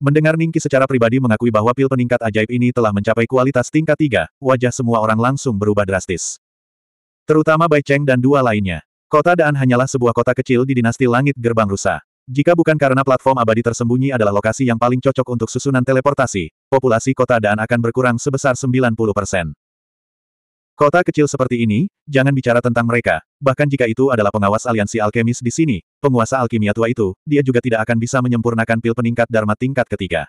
Mendengar Ningki secara pribadi mengakui bahwa pil peningkat ajaib ini telah mencapai kualitas tingkat tiga, wajah semua orang langsung berubah drastis. Terutama Bai Cheng dan dua lainnya. Kota Daan hanyalah sebuah kota kecil di dinasti langit gerbang rusa. Jika bukan karena platform abadi tersembunyi adalah lokasi yang paling cocok untuk susunan teleportasi, populasi kota Daan akan berkurang sebesar 90 persen. Kota kecil seperti ini, jangan bicara tentang mereka, bahkan jika itu adalah pengawas aliansi alkemis di sini, penguasa alkimia tua itu, dia juga tidak akan bisa menyempurnakan pil peningkat Dharma tingkat ketiga.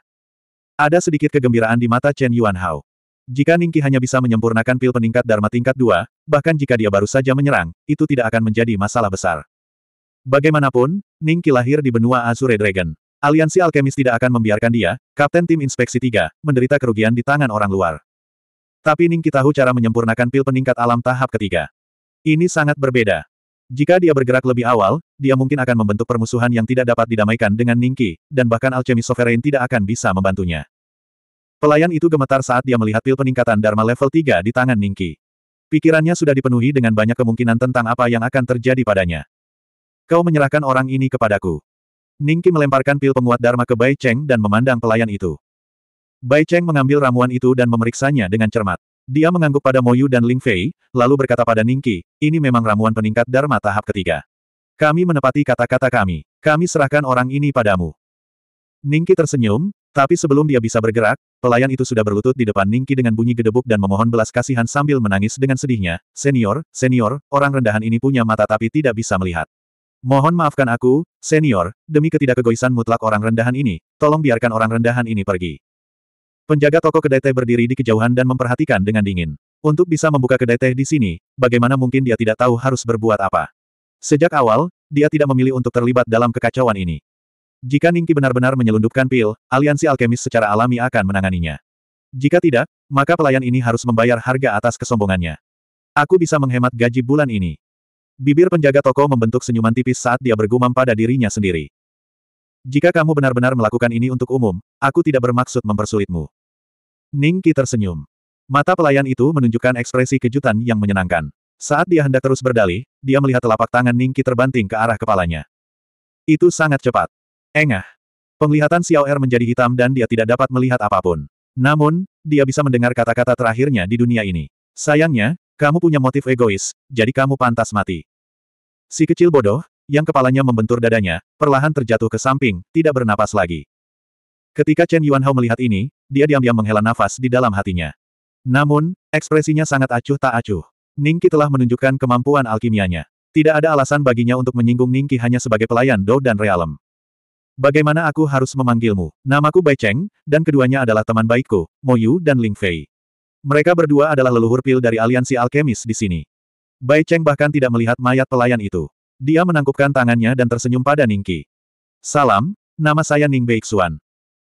Ada sedikit kegembiraan di mata Chen Yuan Hao. Jika Ningki hanya bisa menyempurnakan pil peningkat Dharma tingkat dua, bahkan jika dia baru saja menyerang, itu tidak akan menjadi masalah besar. Bagaimanapun, Ningki lahir di benua Azure Dragon. Aliansi Alkemis tidak akan membiarkan dia, Kapten Tim Inspeksi 3, menderita kerugian di tangan orang luar. Tapi Ningki tahu cara menyempurnakan pil peningkat alam tahap ketiga. Ini sangat berbeda. Jika dia bergerak lebih awal, dia mungkin akan membentuk permusuhan yang tidak dapat didamaikan dengan Ningki, dan bahkan alchemy sovereign tidak akan bisa membantunya. Pelayan itu gemetar saat dia melihat pil peningkatan Dharma level 3 di tangan Ningki. Pikirannya sudah dipenuhi dengan banyak kemungkinan tentang apa yang akan terjadi padanya. Kau menyerahkan orang ini kepadaku. Ningki melemparkan pil penguat Dharma ke Bai Cheng dan memandang pelayan itu. Bai Cheng mengambil ramuan itu dan memeriksanya dengan cermat. Dia mengangguk pada Moyu dan Ling Fei, lalu berkata pada Ningki, ini memang ramuan peningkat Dharma tahap ketiga. Kami menepati kata-kata kami. Kami serahkan orang ini padamu. Ningki tersenyum, tapi sebelum dia bisa bergerak, pelayan itu sudah berlutut di depan Ningki dengan bunyi gedebuk dan memohon belas kasihan sambil menangis dengan sedihnya, senior, senior, orang rendahan ini punya mata tapi tidak bisa melihat. Mohon maafkan aku, senior, demi ketidakegoisan mutlak orang rendahan ini, tolong biarkan orang rendahan ini pergi. Penjaga toko kedai teh berdiri di kejauhan dan memperhatikan dengan dingin. Untuk bisa membuka kedai teh di sini, bagaimana mungkin dia tidak tahu harus berbuat apa? Sejak awal, dia tidak memilih untuk terlibat dalam kekacauan ini. Jika Ningki benar-benar menyelundupkan pil, aliansi alkemis secara alami akan menanganinya. Jika tidak, maka pelayan ini harus membayar harga atas kesombongannya. Aku bisa menghemat gaji bulan ini. Bibir penjaga toko membentuk senyuman tipis saat dia bergumam pada dirinya sendiri. Jika kamu benar-benar melakukan ini untuk umum, aku tidak bermaksud mempersulitmu. Ningki tersenyum. Mata pelayan itu menunjukkan ekspresi kejutan yang menyenangkan. Saat dia hendak terus berdalih, dia melihat telapak tangan Ningki terbanting ke arah kepalanya. Itu sangat cepat. Engah. Penglihatan Xiao Er menjadi hitam dan dia tidak dapat melihat apapun. Namun, dia bisa mendengar kata-kata terakhirnya di dunia ini. Sayangnya, kamu punya motif egois, jadi kamu pantas mati. Si kecil bodoh, yang kepalanya membentur dadanya, perlahan terjatuh ke samping, tidak bernapas lagi. Ketika Chen Yuanhao melihat ini, dia diam-diam menghela nafas di dalam hatinya. Namun, ekspresinya sangat acuh tak acuh. Ningki telah menunjukkan kemampuan alkimianya. Tidak ada alasan baginya untuk menyinggung Ningki hanya sebagai pelayan Dou dan Realem. Bagaimana aku harus memanggilmu? Namaku Bai Cheng, dan keduanya adalah teman baikku, Mo Yu dan Ling Fei. Mereka berdua adalah leluhur pil dari aliansi alkemis di sini. Bai Cheng bahkan tidak melihat mayat pelayan itu. Dia menangkupkan tangannya dan tersenyum pada Ningki. Salam, nama saya Ning Beixuan.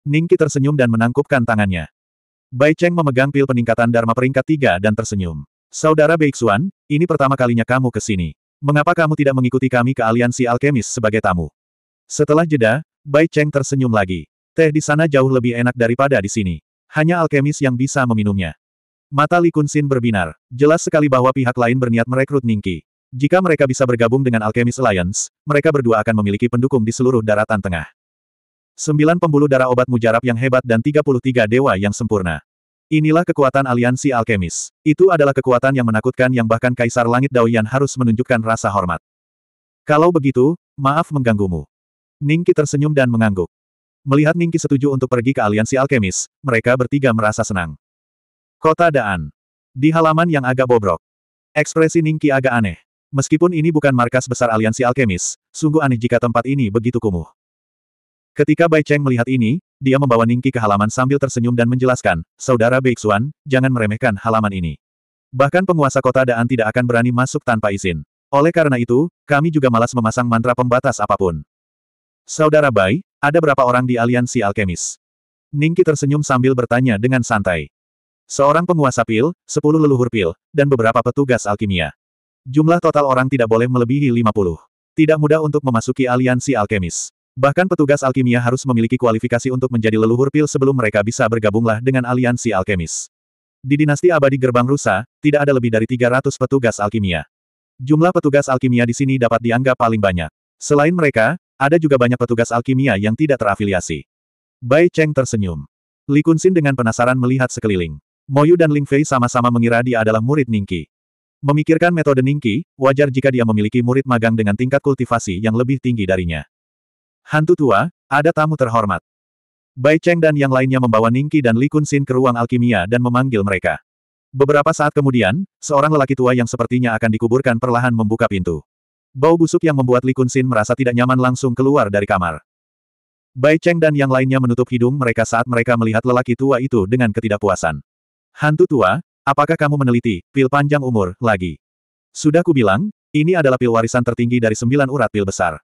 Ningki tersenyum dan menangkupkan tangannya. Bai Cheng memegang pil peningkatan Dharma peringkat tiga dan tersenyum. Saudara Beixuan, ini pertama kalinya kamu ke sini. Mengapa kamu tidak mengikuti kami ke aliansi alkemis sebagai tamu? Setelah jeda, Bai Cheng tersenyum lagi. Teh di sana jauh lebih enak daripada di sini. Hanya alkemis yang bisa meminumnya. Mata Li Kunsin berbinar. Jelas sekali bahwa pihak lain berniat merekrut Ningki. Jika mereka bisa bergabung dengan Alchemist Alliance, mereka berdua akan memiliki pendukung di seluruh daratan tengah. Sembilan pembuluh darah obat mujarab yang hebat dan 33 dewa yang sempurna. Inilah kekuatan aliansi alkemis. Itu adalah kekuatan yang menakutkan yang bahkan Kaisar Langit Daoyan harus menunjukkan rasa hormat. Kalau begitu, maaf mengganggumu. Ningki tersenyum dan mengangguk. Melihat Ningki setuju untuk pergi ke aliansi alkemis, mereka bertiga merasa senang. Kota Daan. Di halaman yang agak bobrok. Ekspresi Ningki agak aneh. Meskipun ini bukan markas besar aliansi alkemis, sungguh aneh jika tempat ini begitu kumuh. Ketika Bai Cheng melihat ini, dia membawa Ningki ke halaman sambil tersenyum dan menjelaskan, Saudara Beixuan, jangan meremehkan halaman ini. Bahkan penguasa kota Daan tidak akan berani masuk tanpa izin. Oleh karena itu, kami juga malas memasang mantra pembatas apapun. Saudara Bai, ada berapa orang di aliansi alkemis? Ningki tersenyum sambil bertanya dengan santai. Seorang penguasa pil, sepuluh leluhur pil, dan beberapa petugas alkimia. Jumlah total orang tidak boleh melebihi 50. Tidak mudah untuk memasuki aliansi alkemis. Bahkan petugas alkimia harus memiliki kualifikasi untuk menjadi leluhur pil sebelum mereka bisa bergabunglah dengan aliansi alkemis. Di dinasti abadi gerbang rusa, tidak ada lebih dari 300 petugas alkimia. Jumlah petugas alkimia di sini dapat dianggap paling banyak. Selain mereka, ada juga banyak petugas alkimia yang tidak terafiliasi. Bai Cheng tersenyum. Li Kunsin dengan penasaran melihat sekeliling. Moyu dan Ling Fei sama-sama mengira dia adalah murid Ningki. Memikirkan metode Ningki, wajar jika dia memiliki murid magang dengan tingkat kultivasi yang lebih tinggi darinya. Hantu tua, ada tamu terhormat. Bai Cheng dan yang lainnya membawa Ningki dan Li Kunxin ke ruang alkimia dan memanggil mereka. Beberapa saat kemudian, seorang lelaki tua yang sepertinya akan dikuburkan perlahan membuka pintu. Bau busuk yang membuat Li Kunxin merasa tidak nyaman langsung keluar dari kamar. Bai Cheng dan yang lainnya menutup hidung mereka saat mereka melihat lelaki tua itu dengan ketidakpuasan. Hantu tua, Apakah kamu meneliti pil panjang umur lagi? Sudah kubilang, ini adalah pil warisan tertinggi dari sembilan urat pil besar.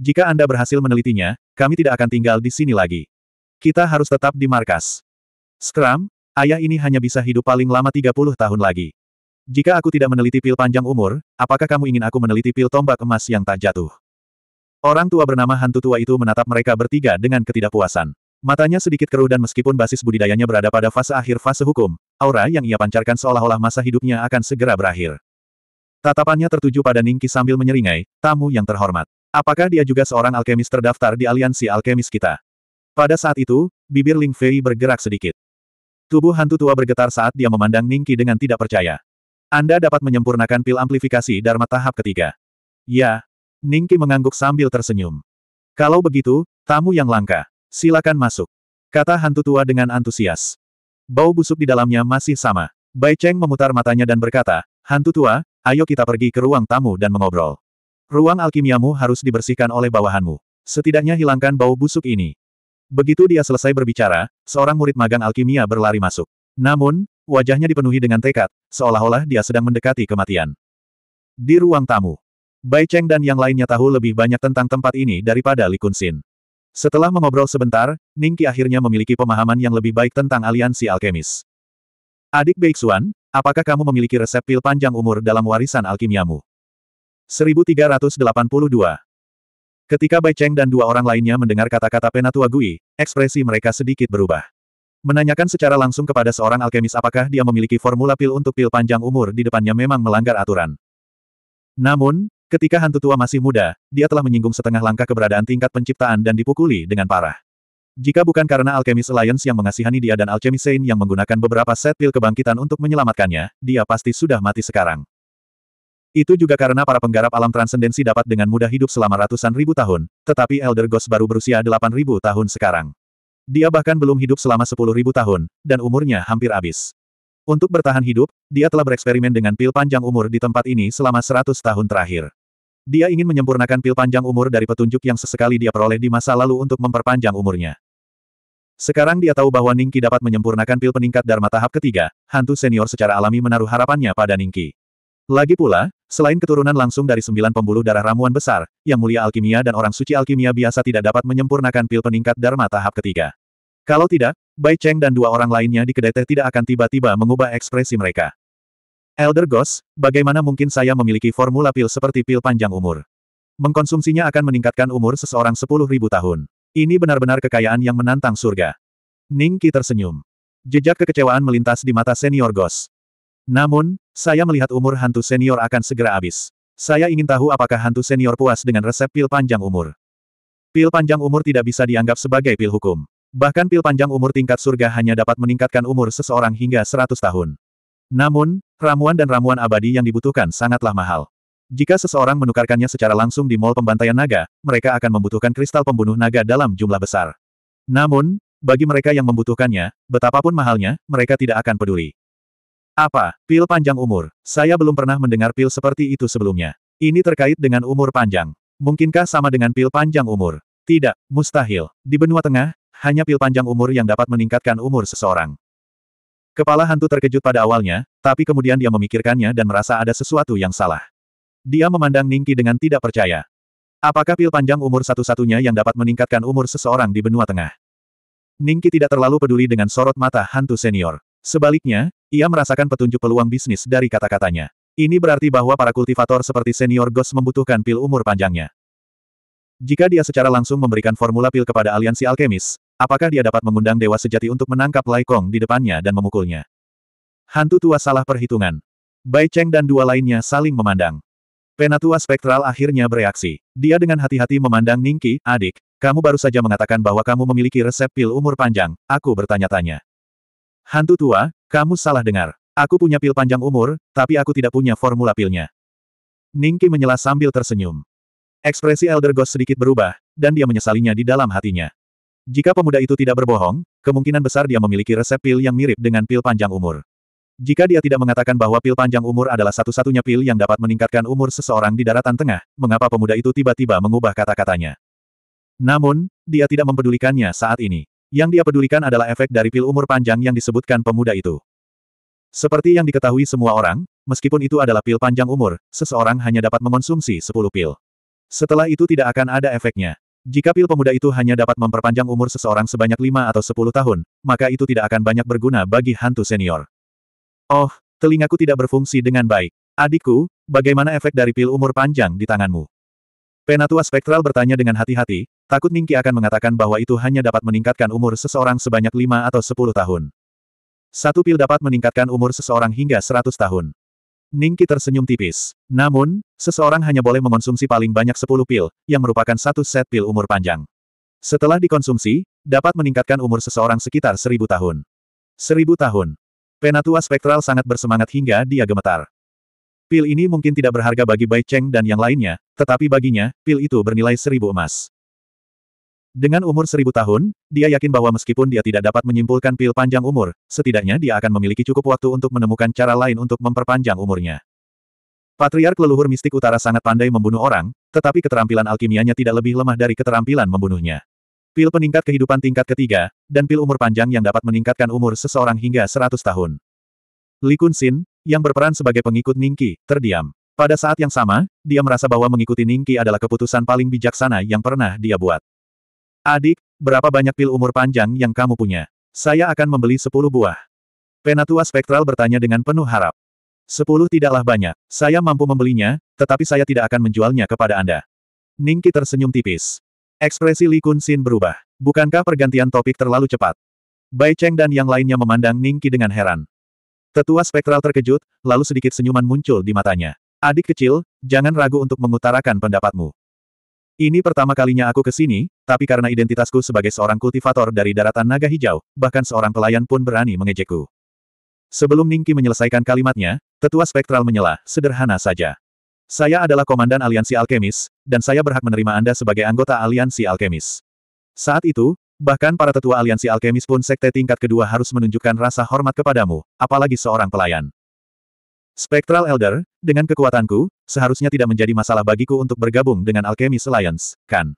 Jika Anda berhasil menelitinya, kami tidak akan tinggal di sini lagi. Kita harus tetap di markas. Scrum, ayah ini hanya bisa hidup paling lama 30 tahun lagi. Jika aku tidak meneliti pil panjang umur, apakah kamu ingin aku meneliti pil tombak emas yang tak jatuh? Orang tua bernama hantu tua itu menatap mereka bertiga dengan ketidakpuasan. Matanya sedikit keruh dan meskipun basis budidayanya berada pada fase akhir fase hukum, Aura yang ia pancarkan seolah-olah masa hidupnya akan segera berakhir. Tatapannya tertuju pada Ningki sambil menyeringai, tamu yang terhormat. Apakah dia juga seorang alkemis terdaftar di aliansi alkemis kita? Pada saat itu, bibir Ling Fei bergerak sedikit. Tubuh hantu tua bergetar saat dia memandang Ningki dengan tidak percaya. Anda dapat menyempurnakan pil amplifikasi Dharma tahap ketiga. Ya. Ningki mengangguk sambil tersenyum. Kalau begitu, tamu yang langka, silakan masuk. Kata hantu tua dengan antusias. Bau busuk di dalamnya masih sama. Bai Cheng memutar matanya dan berkata, Hantu tua, ayo kita pergi ke ruang tamu dan mengobrol. Ruang alkimiamu harus dibersihkan oleh bawahanmu. Setidaknya hilangkan bau busuk ini. Begitu dia selesai berbicara, seorang murid magang alkimia berlari masuk. Namun, wajahnya dipenuhi dengan tekad, seolah-olah dia sedang mendekati kematian. Di ruang tamu, Bai Cheng dan yang lainnya tahu lebih banyak tentang tempat ini daripada Li Kunxin. Setelah mengobrol sebentar, Ningki akhirnya memiliki pemahaman yang lebih baik tentang aliansi alkemis. Adik Beixuan, apakah kamu memiliki resep pil panjang umur dalam warisan alkimiamu? 1382 Ketika Bai Cheng dan dua orang lainnya mendengar kata-kata Penatua Gui, ekspresi mereka sedikit berubah. Menanyakan secara langsung kepada seorang alkemis apakah dia memiliki formula pil untuk pil panjang umur di depannya memang melanggar aturan. Namun, Ketika hantu tua masih muda, dia telah menyinggung setengah langkah keberadaan tingkat penciptaan dan dipukuli dengan parah. Jika bukan karena Alchemist Alliance yang mengasihani dia dan Alchemist Saint yang menggunakan beberapa set pil kebangkitan untuk menyelamatkannya, dia pasti sudah mati sekarang. Itu juga karena para penggarap alam transendensi dapat dengan mudah hidup selama ratusan ribu tahun, tetapi Elder Ghost baru berusia delapan ribu tahun sekarang. Dia bahkan belum hidup selama sepuluh ribu tahun, dan umurnya hampir habis. Untuk bertahan hidup, dia telah bereksperimen dengan pil panjang umur di tempat ini selama 100 tahun terakhir. Dia ingin menyempurnakan pil panjang umur dari petunjuk yang sesekali dia peroleh di masa lalu untuk memperpanjang umurnya. Sekarang dia tahu bahwa Ningki dapat menyempurnakan pil peningkat Dharma tahap ketiga, hantu senior secara alami menaruh harapannya pada Ningki. Lagi pula, selain keturunan langsung dari sembilan pembuluh darah ramuan besar, yang mulia alkimia dan orang suci alkimia biasa tidak dapat menyempurnakan pil peningkat Dharma tahap ketiga. Kalau tidak, Bai Cheng dan dua orang lainnya di kedai teh tidak akan tiba-tiba mengubah ekspresi mereka. Elder Ghost, bagaimana mungkin saya memiliki formula pil seperti pil panjang umur? Mengkonsumsinya akan meningkatkan umur seseorang 10.000 tahun. Ini benar-benar kekayaan yang menantang surga. Ning Qi tersenyum. Jejak kekecewaan melintas di mata senior Ghost. Namun, saya melihat umur hantu senior akan segera habis. Saya ingin tahu apakah hantu senior puas dengan resep pil panjang umur. Pil panjang umur tidak bisa dianggap sebagai pil hukum. Bahkan pil panjang umur tingkat surga hanya dapat meningkatkan umur seseorang hingga 100 tahun. Namun, ramuan dan ramuan abadi yang dibutuhkan sangatlah mahal. Jika seseorang menukarkannya secara langsung di mall pembantaian naga, mereka akan membutuhkan kristal pembunuh naga dalam jumlah besar. Namun, bagi mereka yang membutuhkannya, betapapun mahalnya, mereka tidak akan peduli. Apa, pil panjang umur? Saya belum pernah mendengar pil seperti itu sebelumnya. Ini terkait dengan umur panjang. Mungkinkah sama dengan pil panjang umur? Tidak, mustahil. Di benua tengah, hanya pil panjang umur yang dapat meningkatkan umur seseorang. Kepala hantu terkejut pada awalnya, tapi kemudian dia memikirkannya dan merasa ada sesuatu yang salah. Dia memandang Ningki dengan tidak percaya. Apakah pil panjang umur satu-satunya yang dapat meningkatkan umur seseorang di benua tengah? Ningki tidak terlalu peduli dengan sorot mata hantu senior. Sebaliknya, ia merasakan petunjuk peluang bisnis dari kata-katanya. Ini berarti bahwa para kultivator seperti senior Ghost membutuhkan pil umur panjangnya. Jika dia secara langsung memberikan formula pil kepada aliansi alkemis, apakah dia dapat mengundang dewa sejati untuk menangkap Lai Kong di depannya dan memukulnya? Hantu tua salah perhitungan. Bai Cheng dan dua lainnya saling memandang. Penatua spektral akhirnya bereaksi. Dia dengan hati-hati memandang Ningki, adik, kamu baru saja mengatakan bahwa kamu memiliki resep pil umur panjang, aku bertanya-tanya. Hantu tua, kamu salah dengar. Aku punya pil panjang umur, tapi aku tidak punya formula pilnya. Ningki menyela sambil tersenyum. Ekspresi Elder Ghost sedikit berubah, dan dia menyesalinya di dalam hatinya. Jika pemuda itu tidak berbohong, kemungkinan besar dia memiliki resep pil yang mirip dengan pil panjang umur. Jika dia tidak mengatakan bahwa pil panjang umur adalah satu-satunya pil yang dapat meningkatkan umur seseorang di daratan tengah, mengapa pemuda itu tiba-tiba mengubah kata-katanya? Namun, dia tidak mempedulikannya saat ini. Yang dia pedulikan adalah efek dari pil umur panjang yang disebutkan pemuda itu. Seperti yang diketahui semua orang, meskipun itu adalah pil panjang umur, seseorang hanya dapat mengonsumsi 10 pil. Setelah itu tidak akan ada efeknya. Jika pil pemuda itu hanya dapat memperpanjang umur seseorang sebanyak 5 atau 10 tahun, maka itu tidak akan banyak berguna bagi hantu senior. Oh, telingaku tidak berfungsi dengan baik. Adikku, bagaimana efek dari pil umur panjang di tanganmu? Penatua Spektral bertanya dengan hati-hati, takut Ningki akan mengatakan bahwa itu hanya dapat meningkatkan umur seseorang sebanyak 5 atau 10 tahun. Satu pil dapat meningkatkan umur seseorang hingga 100 tahun. Ningki tersenyum tipis. Namun, seseorang hanya boleh mengonsumsi paling banyak 10 pil, yang merupakan satu set pil umur panjang. Setelah dikonsumsi, dapat meningkatkan umur seseorang sekitar seribu tahun. Seribu tahun. Penatua spektral sangat bersemangat hingga dia gemetar. Pil ini mungkin tidak berharga bagi Bai Cheng dan yang lainnya, tetapi baginya, pil itu bernilai seribu emas. Dengan umur seribu tahun, dia yakin bahwa meskipun dia tidak dapat menyimpulkan pil panjang umur, setidaknya dia akan memiliki cukup waktu untuk menemukan cara lain untuk memperpanjang umurnya. Patriark leluhur mistik utara sangat pandai membunuh orang, tetapi keterampilan alkimianya tidak lebih lemah dari keterampilan membunuhnya. Pil peningkat kehidupan tingkat ketiga, dan pil umur panjang yang dapat meningkatkan umur seseorang hingga seratus tahun. Li Sin, yang berperan sebagai pengikut Ningki, terdiam. Pada saat yang sama, dia merasa bahwa mengikuti Ningki adalah keputusan paling bijaksana yang pernah dia buat. Adik, berapa banyak pil umur panjang yang kamu punya? Saya akan membeli sepuluh buah. Penatua Spektral bertanya dengan penuh harap. Sepuluh tidaklah banyak. Saya mampu membelinya, tetapi saya tidak akan menjualnya kepada Anda. Ningki tersenyum tipis. Ekspresi Li Kunxin berubah. Bukankah pergantian topik terlalu cepat? Bai Cheng dan yang lainnya memandang Ningki dengan heran. Tetua Spektral terkejut, lalu sedikit senyuman muncul di matanya. Adik kecil, jangan ragu untuk mengutarakan pendapatmu. Ini pertama kalinya aku ke sini, tapi karena identitasku sebagai seorang kultivator dari daratan naga hijau, bahkan seorang pelayan pun berani mengejekku. Sebelum Ningki menyelesaikan kalimatnya, tetua spektral menyela, sederhana saja. Saya adalah komandan aliansi alkemis, dan saya berhak menerima Anda sebagai anggota aliansi alkemis. Saat itu, bahkan para tetua aliansi alkemis pun sekte tingkat kedua harus menunjukkan rasa hormat kepadamu, apalagi seorang pelayan. Spectral Elder, dengan kekuatanku, seharusnya tidak menjadi masalah bagiku untuk bergabung dengan Alchemy Alliance, kan?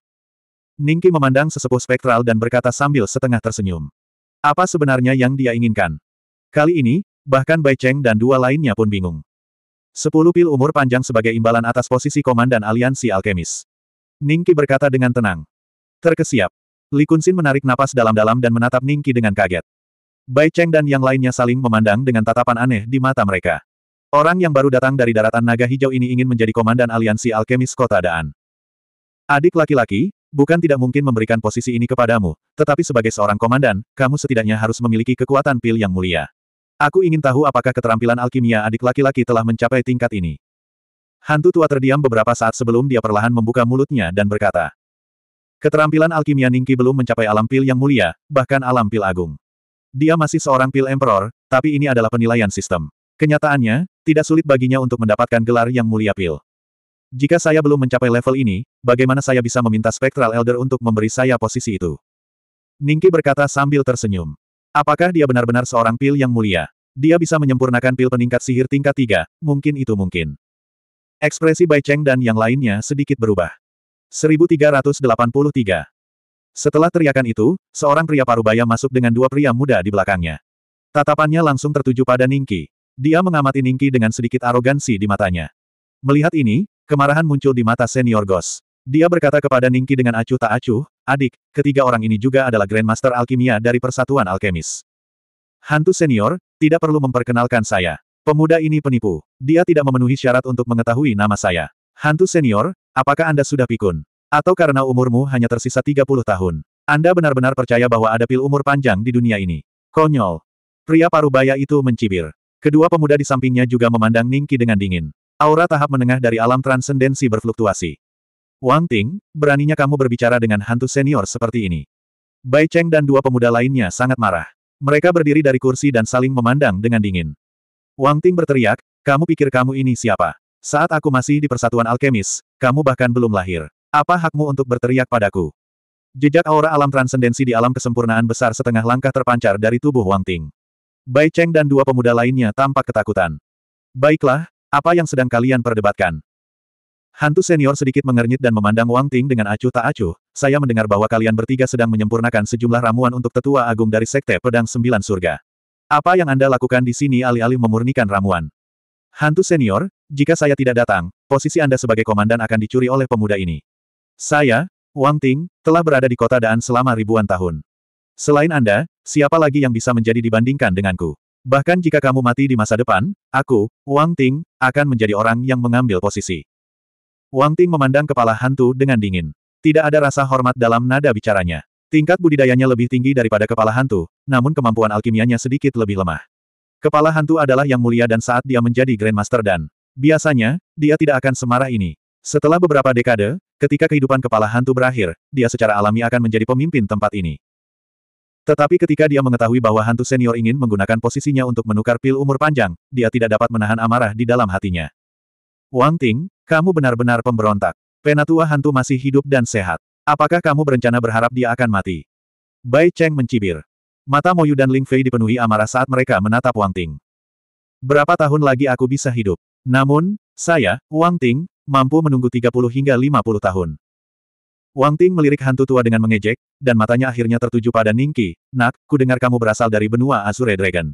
Ningki memandang sesepuh spektral dan berkata sambil setengah tersenyum. Apa sebenarnya yang dia inginkan? Kali ini, bahkan Bai Cheng dan dua lainnya pun bingung. Sepuluh pil umur panjang sebagai imbalan atas posisi komandan aliansi alkemis. Ningki berkata dengan tenang. Terkesiap. Li Kunxin menarik napas dalam-dalam dan menatap Ningki dengan kaget. Bai Cheng dan yang lainnya saling memandang dengan tatapan aneh di mata mereka. Orang yang baru datang dari daratan naga hijau ini ingin menjadi komandan aliansi alkemis kota Daan. Adik laki-laki, bukan tidak mungkin memberikan posisi ini kepadamu, tetapi sebagai seorang komandan, kamu setidaknya harus memiliki kekuatan pil yang mulia. Aku ingin tahu apakah keterampilan alkimia adik laki-laki telah mencapai tingkat ini. Hantu tua terdiam beberapa saat sebelum dia perlahan membuka mulutnya dan berkata. Keterampilan alkimia Ningki belum mencapai alam pil yang mulia, bahkan alam pil agung. Dia masih seorang pil emperor, tapi ini adalah penilaian sistem. Kenyataannya, tidak sulit baginya untuk mendapatkan gelar yang mulia pil. Jika saya belum mencapai level ini, bagaimana saya bisa meminta Spectral Elder untuk memberi saya posisi itu? Ningki berkata sambil tersenyum. Apakah dia benar-benar seorang pil yang mulia? Dia bisa menyempurnakan pil peningkat sihir tingkat 3, mungkin itu mungkin. Ekspresi Bai Cheng dan yang lainnya sedikit berubah. 1383 Setelah teriakan itu, seorang pria parubaya masuk dengan dua pria muda di belakangnya. Tatapannya langsung tertuju pada Ningki. Dia mengamati Ningki dengan sedikit arogansi di matanya. Melihat ini, kemarahan muncul di mata senior Gos. Dia berkata kepada Ningki dengan acuh tak acuh, adik, ketiga orang ini juga adalah Grandmaster Alkimia dari Persatuan Alkemis. Hantu senior, tidak perlu memperkenalkan saya. Pemuda ini penipu. Dia tidak memenuhi syarat untuk mengetahui nama saya. Hantu senior, apakah Anda sudah pikun? Atau karena umurmu hanya tersisa 30 tahun? Anda benar-benar percaya bahwa ada pil umur panjang di dunia ini? Konyol. Pria parubaya itu mencibir. Kedua pemuda di sampingnya juga memandang Ningki dengan dingin. Aura tahap menengah dari alam transendensi berfluktuasi. Wang Ting, beraninya kamu berbicara dengan hantu senior seperti ini. Bai Cheng dan dua pemuda lainnya sangat marah. Mereka berdiri dari kursi dan saling memandang dengan dingin. Wang Ting berteriak, kamu pikir kamu ini siapa? Saat aku masih di persatuan alkemis, kamu bahkan belum lahir. Apa hakmu untuk berteriak padaku? Jejak aura alam transendensi di alam kesempurnaan besar setengah langkah terpancar dari tubuh Wang Ting. Bai Cheng dan dua pemuda lainnya tampak ketakutan. Baiklah, apa yang sedang kalian perdebatkan? Hantu senior sedikit mengernyit dan memandang Wang Ting dengan acuh tak acuh, saya mendengar bahwa kalian bertiga sedang menyempurnakan sejumlah ramuan untuk tetua agung dari Sekte Pedang Sembilan Surga. Apa yang Anda lakukan di sini alih-alih memurnikan ramuan? Hantu senior, jika saya tidak datang, posisi Anda sebagai komandan akan dicuri oleh pemuda ini. Saya, Wang Ting, telah berada di kota Daan selama ribuan tahun. Selain Anda, siapa lagi yang bisa menjadi dibandingkan denganku? Bahkan jika kamu mati di masa depan, aku, Wang Ting, akan menjadi orang yang mengambil posisi. Wang Ting memandang kepala hantu dengan dingin. Tidak ada rasa hormat dalam nada bicaranya. Tingkat budidayanya lebih tinggi daripada kepala hantu, namun kemampuan alkimianya sedikit lebih lemah. Kepala hantu adalah yang mulia dan saat dia menjadi Grandmaster dan biasanya, dia tidak akan semarah ini. Setelah beberapa dekade, ketika kehidupan kepala hantu berakhir, dia secara alami akan menjadi pemimpin tempat ini. Tetapi ketika dia mengetahui bahwa hantu senior ingin menggunakan posisinya untuk menukar pil umur panjang, dia tidak dapat menahan amarah di dalam hatinya. Wang Ting, kamu benar-benar pemberontak. Penatua hantu masih hidup dan sehat. Apakah kamu berencana berharap dia akan mati? Bai Cheng mencibir. Mata Moyu dan Ling Fei dipenuhi amarah saat mereka menatap Wang Ting. Berapa tahun lagi aku bisa hidup? Namun, saya, Wang Ting, mampu menunggu 30 hingga 50 tahun. Wang Ting melirik hantu tua dengan mengejek, dan matanya akhirnya tertuju pada Ningki. Nak, ku dengar kamu berasal dari benua Azure Dragon.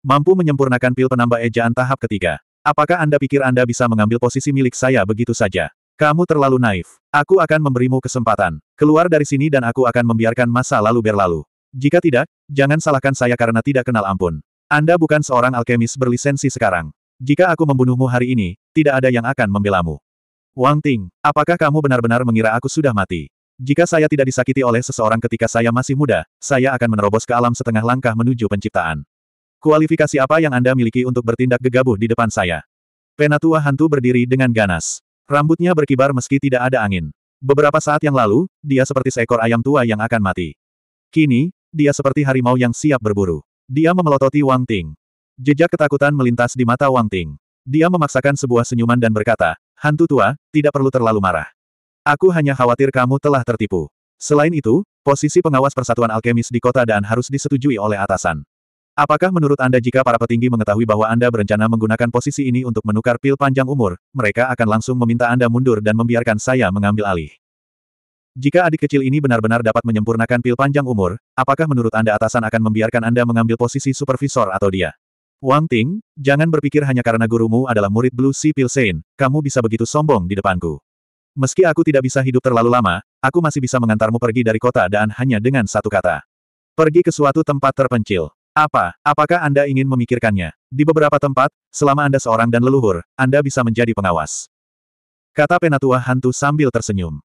Mampu menyempurnakan pil penambah ejaan tahap ketiga. Apakah Anda pikir Anda bisa mengambil posisi milik saya begitu saja? Kamu terlalu naif. Aku akan memberimu kesempatan. Keluar dari sini dan aku akan membiarkan masa lalu berlalu. Jika tidak, jangan salahkan saya karena tidak kenal ampun. Anda bukan seorang alkemis berlisensi sekarang. Jika aku membunuhmu hari ini, tidak ada yang akan membelamu. Wang Ting, apakah kamu benar-benar mengira aku sudah mati? Jika saya tidak disakiti oleh seseorang ketika saya masih muda, saya akan menerobos ke alam setengah langkah menuju penciptaan. Kualifikasi apa yang Anda miliki untuk bertindak gegabah di depan saya? Penatua hantu berdiri dengan ganas. Rambutnya berkibar meski tidak ada angin. Beberapa saat yang lalu, dia seperti seekor ayam tua yang akan mati. Kini, dia seperti harimau yang siap berburu. Dia memelototi Wang Ting. Jejak ketakutan melintas di mata Wang Ting. Dia memaksakan sebuah senyuman dan berkata, Hantu tua, tidak perlu terlalu marah. Aku hanya khawatir kamu telah tertipu. Selain itu, posisi pengawas persatuan alkemis di kota Dan harus disetujui oleh atasan. Apakah menurut Anda jika para petinggi mengetahui bahwa Anda berencana menggunakan posisi ini untuk menukar pil panjang umur, mereka akan langsung meminta Anda mundur dan membiarkan saya mengambil alih? Jika adik kecil ini benar-benar dapat menyempurnakan pil panjang umur, apakah menurut Anda atasan akan membiarkan Anda mengambil posisi supervisor atau dia? Wang Ting, jangan berpikir hanya karena gurumu adalah murid Blue Sea Pilsen, kamu bisa begitu sombong di depanku. Meski aku tidak bisa hidup terlalu lama, aku masih bisa mengantarmu pergi dari kota dan hanya dengan satu kata. Pergi ke suatu tempat terpencil. Apa, apakah Anda ingin memikirkannya? Di beberapa tempat, selama Anda seorang dan leluhur, Anda bisa menjadi pengawas. Kata penatua hantu sambil tersenyum.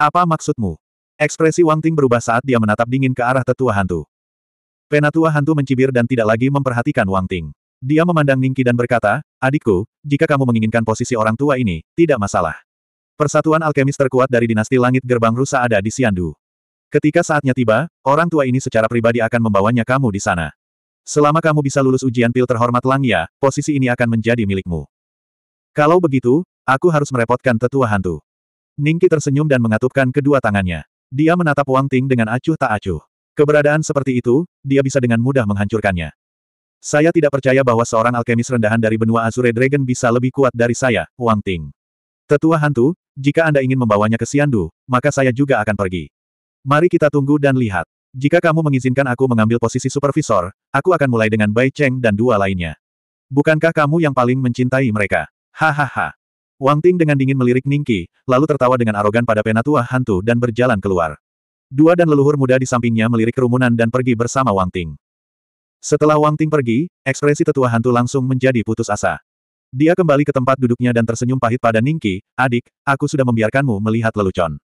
Apa maksudmu? Ekspresi Wang Ting berubah saat dia menatap dingin ke arah tetua hantu. Penatua hantu mencibir dan tidak lagi memperhatikan Wang Ting. Dia memandang Ningki dan berkata, adikku, jika kamu menginginkan posisi orang tua ini, tidak masalah. Persatuan alkemis terkuat dari dinasti langit gerbang rusa ada di Siandu. Ketika saatnya tiba, orang tua ini secara pribadi akan membawanya kamu di sana. Selama kamu bisa lulus ujian pil terhormat Langya, posisi ini akan menjadi milikmu. Kalau begitu, aku harus merepotkan tetua hantu. Ningki tersenyum dan mengatupkan kedua tangannya. Dia menatap Wang Ting dengan acuh tak acuh. Keberadaan seperti itu, dia bisa dengan mudah menghancurkannya. Saya tidak percaya bahwa seorang alkemis rendahan dari benua Azure Dragon bisa lebih kuat dari saya, Wang Ting. Tetua hantu, jika Anda ingin membawanya ke Siandu, maka saya juga akan pergi. Mari kita tunggu dan lihat. Jika kamu mengizinkan aku mengambil posisi supervisor, aku akan mulai dengan Bai Cheng dan dua lainnya. Bukankah kamu yang paling mencintai mereka? Hahaha. Wang Ting dengan dingin melirik Ningki, lalu tertawa dengan arogan pada penatua hantu dan berjalan keluar. Dua dan leluhur muda di sampingnya melirik kerumunan dan pergi bersama Wang Ting. Setelah Wang Ting pergi, ekspresi tetua hantu langsung menjadi putus asa. Dia kembali ke tempat duduknya dan tersenyum pahit pada Ningki, adik, aku sudah membiarkanmu melihat lelucon.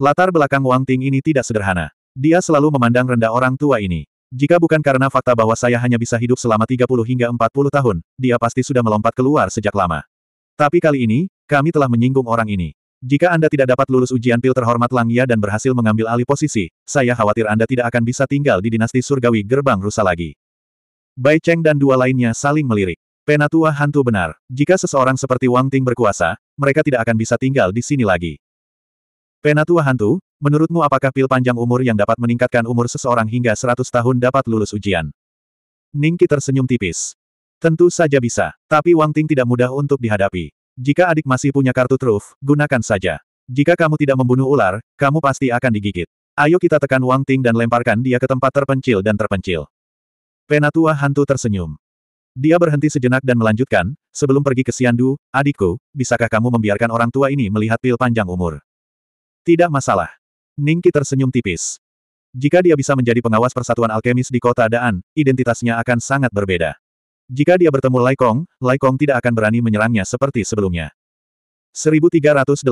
Latar belakang Wang Ting ini tidak sederhana. Dia selalu memandang rendah orang tua ini. Jika bukan karena fakta bahwa saya hanya bisa hidup selama 30 hingga 40 tahun, dia pasti sudah melompat keluar sejak lama. Tapi kali ini, kami telah menyinggung orang ini. Jika Anda tidak dapat lulus ujian pil terhormat Langia dan berhasil mengambil alih posisi, saya khawatir Anda tidak akan bisa tinggal di dinasti surgawi gerbang rusa lagi. Bai Cheng dan dua lainnya saling melirik. Penatua hantu benar. Jika seseorang seperti Wang Ting berkuasa, mereka tidak akan bisa tinggal di sini lagi. Penatua hantu, menurutmu apakah pil panjang umur yang dapat meningkatkan umur seseorang hingga 100 tahun dapat lulus ujian? Ningki tersenyum tipis. Tentu saja bisa, tapi Wang Ting tidak mudah untuk dihadapi. Jika adik masih punya kartu truf, gunakan saja. Jika kamu tidak membunuh ular, kamu pasti akan digigit. Ayo kita tekan Wang Ting dan lemparkan dia ke tempat terpencil dan terpencil. Penatua hantu tersenyum. Dia berhenti sejenak dan melanjutkan, sebelum pergi ke Siandu, adikku, bisakah kamu membiarkan orang tua ini melihat pil panjang umur? Tidak masalah. Ningki tersenyum tipis. Jika dia bisa menjadi pengawas persatuan alkemis di kota Daan, identitasnya akan sangat berbeda. Jika dia bertemu Lai Kong, Lai Kong tidak akan berani menyerangnya seperti sebelumnya. 1384.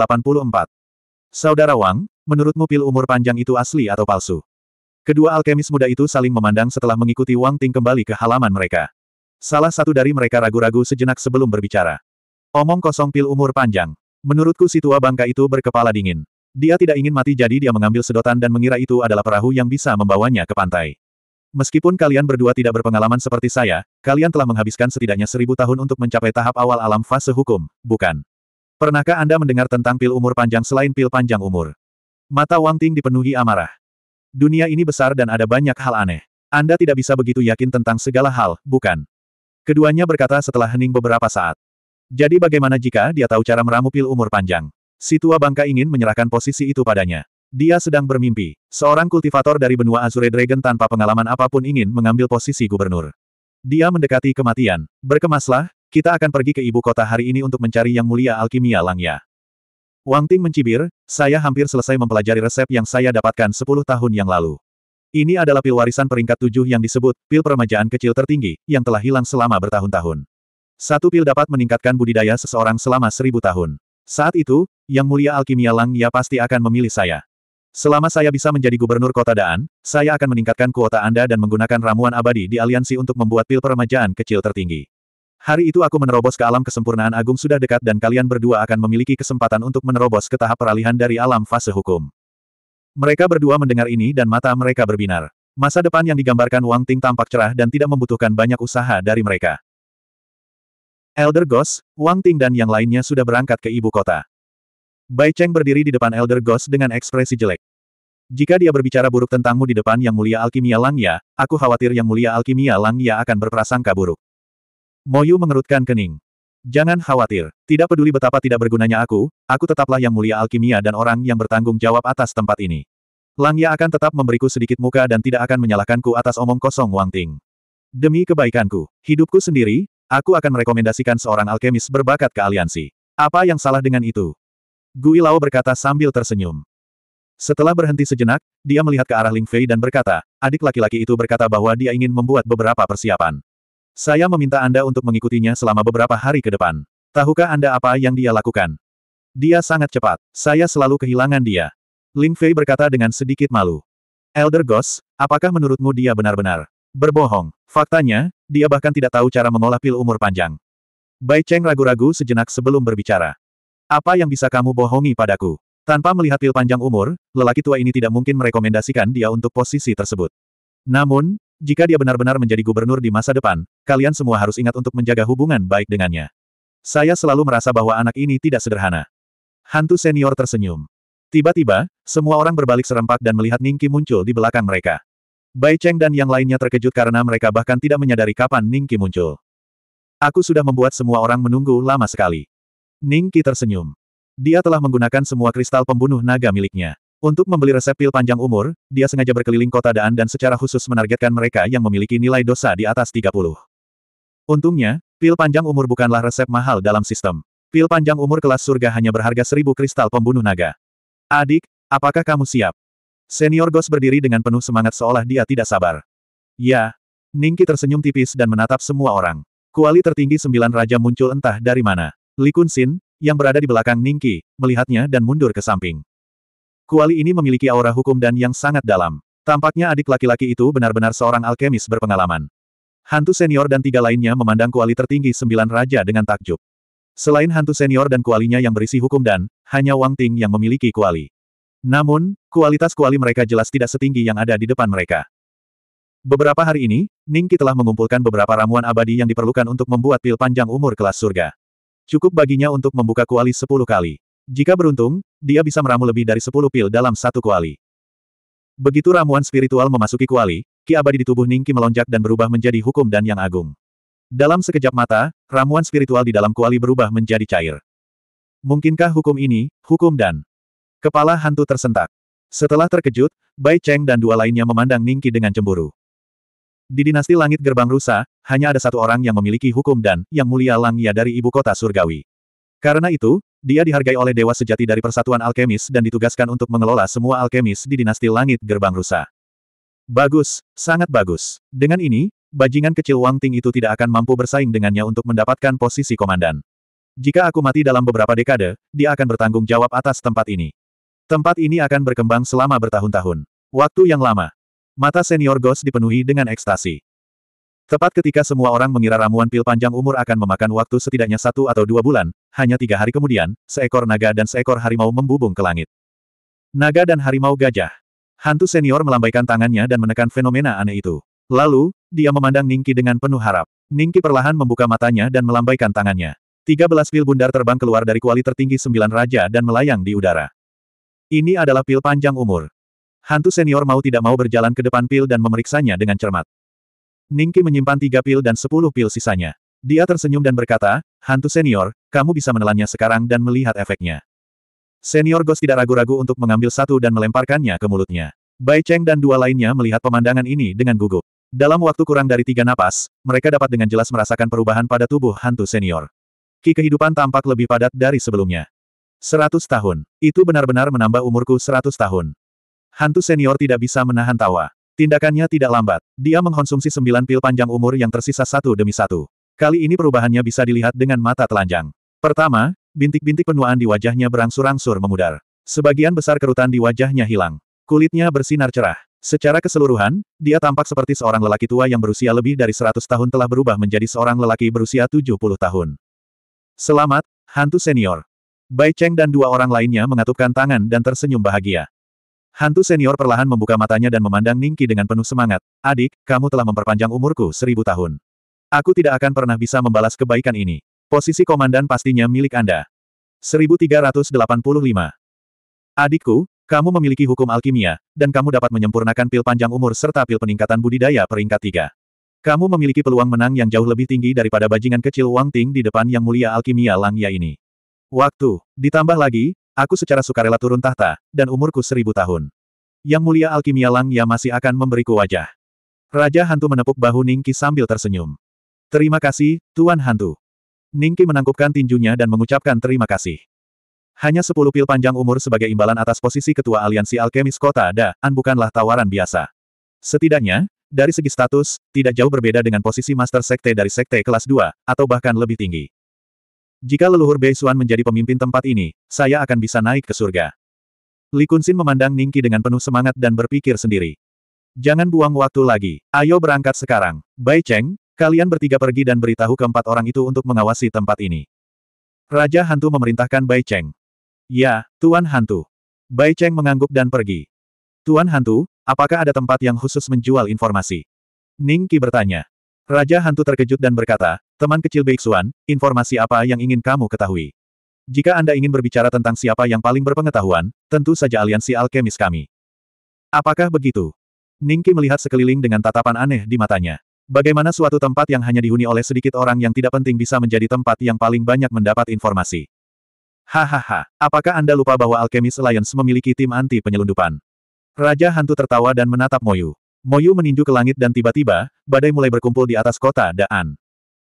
Saudara Wang, menurutmu pil umur panjang itu asli atau palsu? Kedua alkemis muda itu saling memandang setelah mengikuti Wang Ting kembali ke halaman mereka. Salah satu dari mereka ragu-ragu sejenak sebelum berbicara. Omong kosong pil umur panjang. Menurutku si tua bangka itu berkepala dingin. Dia tidak ingin mati jadi dia mengambil sedotan dan mengira itu adalah perahu yang bisa membawanya ke pantai. Meskipun kalian berdua tidak berpengalaman seperti saya, kalian telah menghabiskan setidaknya seribu tahun untuk mencapai tahap awal alam fase hukum, bukan? Pernahkah Anda mendengar tentang pil umur panjang selain pil panjang umur? Mata Wang Ting dipenuhi amarah. Dunia ini besar dan ada banyak hal aneh. Anda tidak bisa begitu yakin tentang segala hal, bukan? Keduanya berkata setelah hening beberapa saat. Jadi bagaimana jika dia tahu cara meramu pil umur panjang? Si tua bangka ingin menyerahkan posisi itu padanya. Dia sedang bermimpi. Seorang kultivator dari benua Azure Dragon tanpa pengalaman apapun ingin mengambil posisi gubernur. Dia mendekati kematian. Berkemaslah, kita akan pergi ke ibu kota hari ini untuk mencari Yang Mulia Alkimia Langya. Wang Ting mencibir, saya hampir selesai mempelajari resep yang saya dapatkan 10 tahun yang lalu. Ini adalah pil warisan peringkat tujuh yang disebut pil Peremajaan kecil tertinggi, yang telah hilang selama bertahun-tahun. Satu pil dapat meningkatkan budidaya seseorang selama seribu tahun. Saat itu, Yang Mulia Alkimia Langya pasti akan memilih saya. Selama saya bisa menjadi gubernur kota Daan, saya akan meningkatkan kuota Anda dan menggunakan ramuan abadi di aliansi untuk membuat pil peremajaan kecil tertinggi. Hari itu aku menerobos ke alam kesempurnaan agung sudah dekat dan kalian berdua akan memiliki kesempatan untuk menerobos ke tahap peralihan dari alam fase hukum. Mereka berdua mendengar ini dan mata mereka berbinar. Masa depan yang digambarkan Wang Ting tampak cerah dan tidak membutuhkan banyak usaha dari mereka. Elder Ghost, Wang Ting dan yang lainnya sudah berangkat ke ibu kota. Bai Cheng berdiri di depan Elder Ghost dengan ekspresi jelek. Jika dia berbicara buruk tentangmu di depan Yang Mulia Alkimia Langya, aku khawatir Yang Mulia Alkimia Langya akan berprasangka buruk. Moyu mengerutkan kening. Jangan khawatir, tidak peduli betapa tidak bergunanya aku, aku tetaplah yang mulia alkimia dan orang yang bertanggung jawab atas tempat ini. Langya akan tetap memberiku sedikit muka dan tidak akan menyalahkanku atas omong kosong Wang Ting. Demi kebaikanku, hidupku sendiri, aku akan merekomendasikan seorang alkemis berbakat ke aliansi. Apa yang salah dengan itu? Gui Lao berkata sambil tersenyum. Setelah berhenti sejenak, dia melihat ke arah Ling Fei dan berkata, adik laki-laki itu berkata bahwa dia ingin membuat beberapa persiapan. Saya meminta Anda untuk mengikutinya selama beberapa hari ke depan. Tahukah Anda apa yang dia lakukan? Dia sangat cepat. Saya selalu kehilangan dia. Ling Fei berkata dengan sedikit malu. Elder Ghost, apakah menurutmu dia benar-benar berbohong? Faktanya, dia bahkan tidak tahu cara mengolah pil umur panjang. Bai Cheng ragu-ragu sejenak sebelum berbicara. Apa yang bisa kamu bohongi padaku? Tanpa melihat pil panjang umur, lelaki tua ini tidak mungkin merekomendasikan dia untuk posisi tersebut. Namun, jika dia benar-benar menjadi gubernur di masa depan, kalian semua harus ingat untuk menjaga hubungan baik dengannya. Saya selalu merasa bahwa anak ini tidak sederhana. Hantu senior tersenyum. Tiba-tiba, semua orang berbalik serempak dan melihat Ningki muncul di belakang mereka. Bai Cheng dan yang lainnya terkejut karena mereka bahkan tidak menyadari kapan Ningki muncul. Aku sudah membuat semua orang menunggu lama sekali. Ning Qi tersenyum. Dia telah menggunakan semua kristal pembunuh naga miliknya. Untuk membeli resep pil panjang umur, dia sengaja berkeliling kota Daan dan secara khusus menargetkan mereka yang memiliki nilai dosa di atas 30. Untungnya, pil panjang umur bukanlah resep mahal dalam sistem. Pil panjang umur kelas surga hanya berharga seribu kristal pembunuh naga. Adik, apakah kamu siap? Senior Ghost berdiri dengan penuh semangat seolah dia tidak sabar. Ya. Ningki tersenyum tipis dan menatap semua orang. Kuali tertinggi sembilan raja muncul entah dari mana. Li Kunxin, yang berada di belakang Ningqi, melihatnya dan mundur ke samping. Kuali ini memiliki aura hukum dan yang sangat dalam. Tampaknya adik laki-laki itu benar-benar seorang alkemis berpengalaman. Hantu senior dan tiga lainnya memandang kuali tertinggi sembilan raja dengan takjub. Selain hantu senior dan kualinya yang berisi hukum dan, hanya Wang Ting yang memiliki kuali. Namun, kualitas kuali mereka jelas tidak setinggi yang ada di depan mereka. Beberapa hari ini, Ningki telah mengumpulkan beberapa ramuan abadi yang diperlukan untuk membuat pil panjang umur kelas surga. Cukup baginya untuk membuka kuali sepuluh kali. Jika beruntung, dia bisa meramu lebih dari sepuluh pil dalam satu kuali. Begitu ramuan spiritual memasuki kuali, ki abadi di tubuh Ningki melonjak dan berubah menjadi hukum dan yang agung. Dalam sekejap mata, ramuan spiritual di dalam kuali berubah menjadi cair. Mungkinkah hukum ini, hukum dan kepala hantu tersentak. Setelah terkejut, Bai Cheng dan dua lainnya memandang Ningki dengan cemburu. Di dinasti langit gerbang rusa, hanya ada satu orang yang memiliki hukum dan yang mulia Langya dari ibu kota surgawi. Karena itu, dia dihargai oleh dewa sejati dari persatuan alkemis dan ditugaskan untuk mengelola semua alkemis di dinasti langit gerbang rusa. Bagus, sangat bagus. Dengan ini, bajingan kecil Wang Ting itu tidak akan mampu bersaing dengannya untuk mendapatkan posisi komandan. Jika aku mati dalam beberapa dekade, dia akan bertanggung jawab atas tempat ini. Tempat ini akan berkembang selama bertahun-tahun. Waktu yang lama. Mata senior Ghost dipenuhi dengan ekstasi. Tepat ketika semua orang mengira ramuan pil panjang umur akan memakan waktu setidaknya satu atau dua bulan, hanya tiga hari kemudian, seekor naga dan seekor harimau membubung ke langit. Naga dan harimau gajah. Hantu senior melambaikan tangannya dan menekan fenomena aneh itu. Lalu, dia memandang Ningki dengan penuh harap. Ningki perlahan membuka matanya dan melambaikan tangannya. Tiga belas pil bundar terbang keluar dari kuali tertinggi sembilan raja dan melayang di udara. Ini adalah pil panjang umur. Hantu senior mau tidak mau berjalan ke depan pil dan memeriksanya dengan cermat. Ningki menyimpan tiga pil dan sepuluh pil sisanya. Dia tersenyum dan berkata, Hantu senior, kamu bisa menelannya sekarang dan melihat efeknya. Senior Ghost tidak ragu-ragu untuk mengambil satu dan melemparkannya ke mulutnya. Bai Cheng dan dua lainnya melihat pemandangan ini dengan gugup. Dalam waktu kurang dari tiga napas, mereka dapat dengan jelas merasakan perubahan pada tubuh hantu senior. Ki kehidupan tampak lebih padat dari sebelumnya. Seratus tahun. Itu benar-benar menambah umurku seratus tahun. Hantu senior tidak bisa menahan tawa. Tindakannya tidak lambat. Dia mengkonsumsi sembilan pil panjang umur yang tersisa satu demi satu. Kali ini perubahannya bisa dilihat dengan mata telanjang. Pertama, bintik-bintik penuaan di wajahnya berangsur-angsur memudar. Sebagian besar kerutan di wajahnya hilang. Kulitnya bersinar cerah. Secara keseluruhan, dia tampak seperti seorang lelaki tua yang berusia lebih dari 100 tahun telah berubah menjadi seorang lelaki berusia 70 tahun. Selamat, hantu senior. Bai Cheng dan dua orang lainnya mengatupkan tangan dan tersenyum bahagia. Hantu senior perlahan membuka matanya dan memandang Ningki dengan penuh semangat. Adik, kamu telah memperpanjang umurku seribu tahun. Aku tidak akan pernah bisa membalas kebaikan ini. Posisi komandan pastinya milik Anda. 1385. Adikku, kamu memiliki hukum alkimia, dan kamu dapat menyempurnakan pil panjang umur serta pil peningkatan budidaya peringkat 3. Kamu memiliki peluang menang yang jauh lebih tinggi daripada bajingan kecil Wang Ting di depan Yang Mulia Alkimia Langya ini. Waktu, ditambah lagi, Aku secara sukarela turun tahta, dan umurku seribu tahun. Yang mulia alkimia Lang Ya masih akan memberiku wajah. Raja Hantu menepuk bahu Ningki sambil tersenyum. Terima kasih, Tuan Hantu. Ningki menangkupkan tinjunya dan mengucapkan terima kasih. Hanya sepuluh pil panjang umur sebagai imbalan atas posisi ketua aliansi alkemis kota Daan bukanlah tawaran biasa. Setidaknya, dari segi status, tidak jauh berbeda dengan posisi master sekte dari sekte kelas 2, atau bahkan lebih tinggi. Jika leluhur Bei Beisuan menjadi pemimpin tempat ini, saya akan bisa naik ke surga. Li Kunxin memandang Ningki dengan penuh semangat dan berpikir sendiri. Jangan buang waktu lagi. Ayo berangkat sekarang. Bai Cheng, kalian bertiga pergi dan beritahu keempat orang itu untuk mengawasi tempat ini. Raja Hantu memerintahkan Bai Cheng. Ya, Tuan Hantu. Bai Cheng mengangguk dan pergi. Tuan Hantu, apakah ada tempat yang khusus menjual informasi? Ningki bertanya. Raja Hantu terkejut dan berkata, Teman kecil Beixuan, informasi apa yang ingin kamu ketahui? Jika Anda ingin berbicara tentang siapa yang paling berpengetahuan, tentu saja aliansi alkemis kami. Apakah begitu? Ningki melihat sekeliling dengan tatapan aneh di matanya. Bagaimana suatu tempat yang hanya dihuni oleh sedikit orang yang tidak penting bisa menjadi tempat yang paling banyak mendapat informasi? Hahaha, apakah Anda lupa bahwa Alchemist Alliance memiliki tim anti penyelundupan? Raja Hantu tertawa dan menatap Moyu. Moyu meninju ke langit dan tiba-tiba, badai mulai berkumpul di atas kota Daan.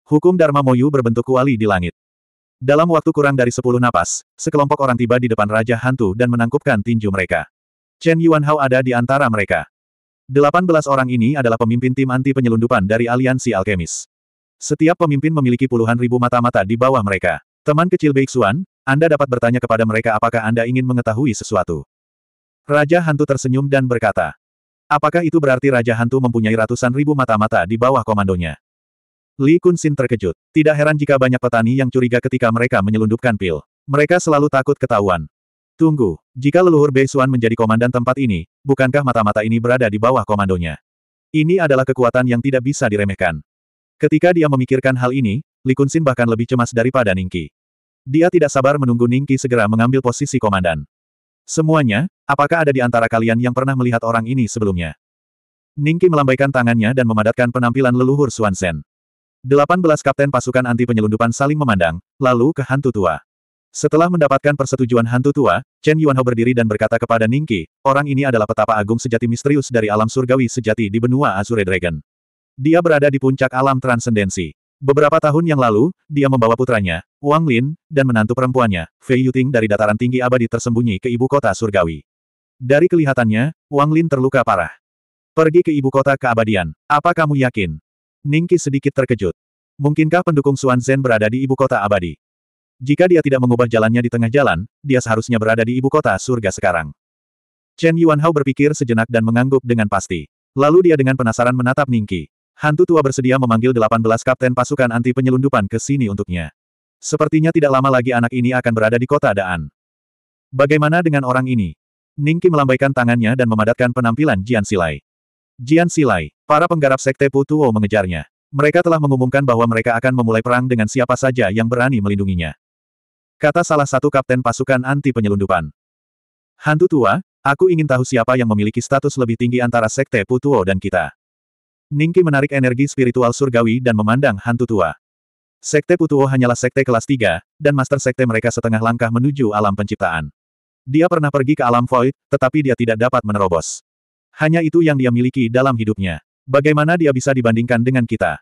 Hukum Dharma Moyu berbentuk kuali di langit. Dalam waktu kurang dari sepuluh napas, sekelompok orang tiba di depan Raja Hantu dan menangkupkan tinju mereka. Chen Yuanhao ada di antara mereka. Delapan belas orang ini adalah pemimpin tim anti penyelundupan dari Aliansi Alkemis. Setiap pemimpin memiliki puluhan ribu mata-mata di bawah mereka. Teman kecil Beixuan, Anda dapat bertanya kepada mereka apakah Anda ingin mengetahui sesuatu. Raja Hantu tersenyum dan berkata, Apakah itu berarti Raja Hantu mempunyai ratusan ribu mata-mata di bawah komandonya? Li Kunxin terkejut. Tidak heran jika banyak petani yang curiga ketika mereka menyelundupkan pil. Mereka selalu takut ketahuan. Tunggu, jika leluhur Bei Beisuan menjadi komandan tempat ini, bukankah mata-mata ini berada di bawah komandonya? Ini adalah kekuatan yang tidak bisa diremehkan. Ketika dia memikirkan hal ini, Li Kunxin bahkan lebih cemas daripada Ningki. Dia tidak sabar menunggu Ningki segera mengambil posisi komandan. Semuanya, apakah ada di antara kalian yang pernah melihat orang ini sebelumnya? Ningki melambaikan tangannya dan memadatkan penampilan leluhur Xuan Shen. 18 kapten pasukan anti penyelundupan saling memandang, lalu ke hantu tua. Setelah mendapatkan persetujuan hantu tua, Chen Yuanhao berdiri dan berkata kepada Ningqi, orang ini adalah petapa agung sejati misterius dari alam surgawi sejati di benua Azure Dragon. Dia berada di puncak alam transendensi. Beberapa tahun yang lalu, dia membawa putranya, Wang Lin, dan menantu perempuannya, Fei Yuting dari dataran tinggi abadi tersembunyi ke ibu kota surgawi. Dari kelihatannya, Wang Lin terluka parah. Pergi ke ibu kota keabadian. Apa kamu yakin? Ningki sedikit terkejut. Mungkinkah pendukung Suan Zhen berada di ibu kota abadi? Jika dia tidak mengubah jalannya di tengah jalan, dia seharusnya berada di ibu kota surga sekarang. Chen Yuanhao berpikir sejenak dan mengangguk dengan pasti. Lalu dia dengan penasaran menatap Ningki. Hantu tua bersedia memanggil 18 kapten pasukan anti penyelundupan ke sini untuknya. Sepertinya tidak lama lagi anak ini akan berada di kota Daan. Bagaimana dengan orang ini? Ningki melambaikan tangannya dan memadatkan penampilan Jian Silai. Jian Silai, para penggarap Sekte Putuo mengejarnya. Mereka telah mengumumkan bahwa mereka akan memulai perang dengan siapa saja yang berani melindunginya. Kata salah satu kapten pasukan anti penyelundupan. Hantu tua, aku ingin tahu siapa yang memiliki status lebih tinggi antara Sekte Putuo dan kita. Ningki menarik energi spiritual surgawi dan memandang hantu tua. Sekte Putuo hanyalah sekte kelas 3, dan master sekte mereka setengah langkah menuju alam penciptaan. Dia pernah pergi ke alam void, tetapi dia tidak dapat menerobos. Hanya itu yang dia miliki dalam hidupnya. Bagaimana dia bisa dibandingkan dengan kita?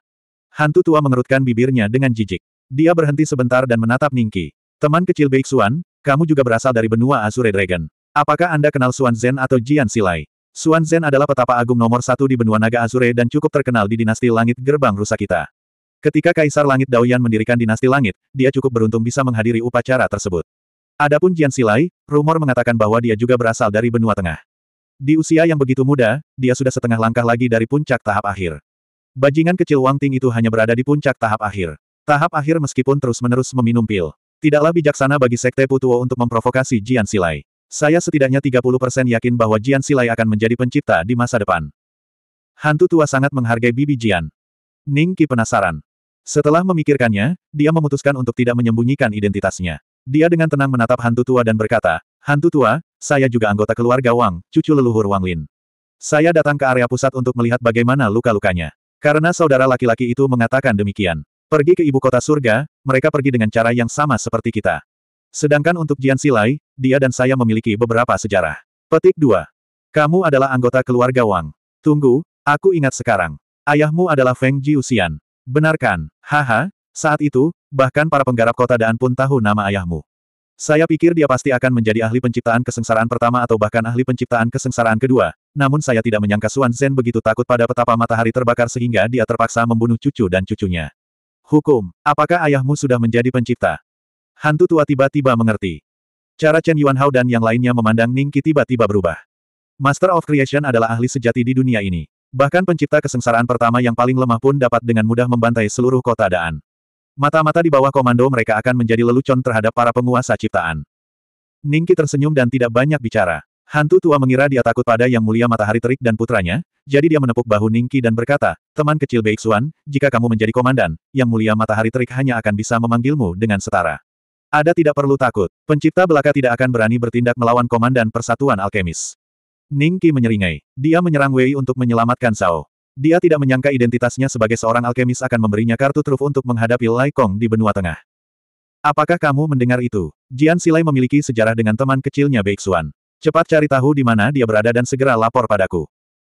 Hantu tua mengerutkan bibirnya dengan jijik. Dia berhenti sebentar dan menatap Ningki. Teman kecil Xuan, kamu juga berasal dari benua Azure Dragon. Apakah Anda kenal Xuan Zhen atau Jian Silai? Xuan Zhen adalah petapa agung nomor satu di benua naga Azure dan cukup terkenal di dinasti langit gerbang rusa kita. Ketika Kaisar Langit Daoyan mendirikan dinasti langit, dia cukup beruntung bisa menghadiri upacara tersebut. Adapun Jian Silai, rumor mengatakan bahwa dia juga berasal dari benua tengah. Di usia yang begitu muda, dia sudah setengah langkah lagi dari puncak tahap akhir. Bajingan kecil Wang Ting itu hanya berada di puncak tahap akhir. Tahap akhir meskipun terus-menerus meminum pil. Tidaklah bijaksana bagi Sekte Putuo untuk memprovokasi Jian Silai. Saya setidaknya 30% yakin bahwa Jian Silai akan menjadi pencipta di masa depan. Hantu tua sangat menghargai Bibi Jian. Ning Qi penasaran. Setelah memikirkannya, dia memutuskan untuk tidak menyembunyikan identitasnya. Dia dengan tenang menatap hantu tua dan berkata, Hantu tua, saya juga anggota keluarga Wang, cucu leluhur Wang Lin. Saya datang ke area pusat untuk melihat bagaimana luka-lukanya. Karena saudara laki-laki itu mengatakan demikian. Pergi ke ibu kota surga, mereka pergi dengan cara yang sama seperti kita. Sedangkan untuk Jian Silai, dia dan saya memiliki beberapa sejarah. Petik 2. Kamu adalah anggota keluarga Wang. Tunggu, aku ingat sekarang. Ayahmu adalah Feng Jiusian. Benarkan, haha, saat itu, bahkan para penggarap kota Daan pun tahu nama ayahmu. Saya pikir dia pasti akan menjadi ahli penciptaan kesengsaraan pertama atau bahkan ahli penciptaan kesengsaraan kedua, namun saya tidak menyangka Suansen Zen begitu takut pada petapa matahari terbakar sehingga dia terpaksa membunuh cucu dan cucunya. Hukum, apakah ayahmu sudah menjadi pencipta? Hantu tua tiba-tiba mengerti. Cara Chen Yuan Hao dan yang lainnya memandang Ningki tiba-tiba berubah. Master of Creation adalah ahli sejati di dunia ini. Bahkan pencipta kesengsaraan pertama yang paling lemah pun dapat dengan mudah membantai seluruh kota Daan. Mata-mata di bawah komando mereka akan menjadi lelucon terhadap para penguasa ciptaan. Ningki tersenyum dan tidak banyak bicara. Hantu tua mengira dia takut pada Yang Mulia Matahari Terik dan putranya, jadi dia menepuk bahu Ningki dan berkata, Teman kecil Beixuan, jika kamu menjadi komandan, Yang Mulia Matahari Terik hanya akan bisa memanggilmu dengan setara. Ada tidak perlu takut, pencipta belaka tidak akan berani bertindak melawan komandan Persatuan Alkemis. Ningki menyeringai. Dia menyerang Wei untuk menyelamatkan Sao. Dia tidak menyangka identitasnya sebagai seorang alkemis akan memberinya kartu truf untuk menghadapi Lai Kong di benua tengah. Apakah kamu mendengar itu? Jian Silai memiliki sejarah dengan teman kecilnya Beixuan. Cepat cari tahu di mana dia berada dan segera lapor padaku.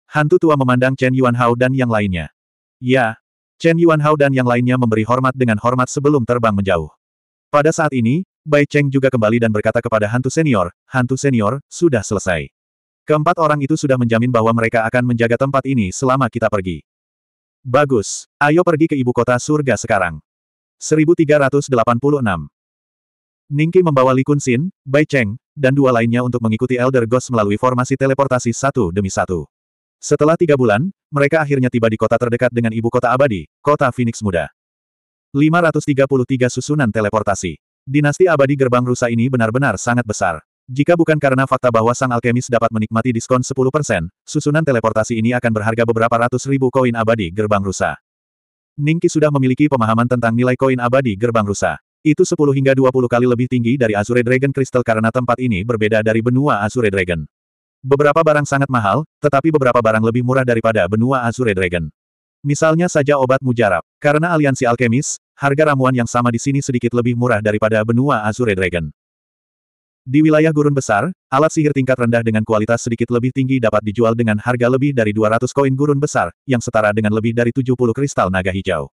Hantu tua memandang Chen Yuanhao dan yang lainnya. Ya. Chen Yuanhao dan yang lainnya memberi hormat dengan hormat sebelum terbang menjauh. Pada saat ini, Bai Cheng juga kembali dan berkata kepada hantu senior, hantu senior, sudah selesai. Keempat orang itu sudah menjamin bahwa mereka akan menjaga tempat ini selama kita pergi. Bagus, ayo pergi ke ibu kota surga sekarang. 1386 Ningki membawa Li Kunsin, Bai Cheng, dan dua lainnya untuk mengikuti Elder Ghost melalui formasi teleportasi satu demi satu. Setelah tiga bulan, mereka akhirnya tiba di kota terdekat dengan ibu kota abadi, kota Phoenix Muda. 533 susunan teleportasi. Dinasti abadi gerbang rusa ini benar-benar sangat besar. Jika bukan karena fakta bahwa sang alkemis dapat menikmati diskon 10%, susunan teleportasi ini akan berharga beberapa ratus ribu koin abadi gerbang rusa. Ningki sudah memiliki pemahaman tentang nilai koin abadi gerbang rusa. Itu 10 hingga 20 kali lebih tinggi dari Azure Dragon Crystal karena tempat ini berbeda dari benua Azure Dragon. Beberapa barang sangat mahal, tetapi beberapa barang lebih murah daripada benua Azure Dragon. Misalnya saja obat mujarab. Karena aliansi alkemis, harga ramuan yang sama di sini sedikit lebih murah daripada benua Azure Dragon. Di wilayah gurun besar, alat sihir tingkat rendah dengan kualitas sedikit lebih tinggi dapat dijual dengan harga lebih dari 200 koin gurun besar, yang setara dengan lebih dari 70 kristal naga hijau.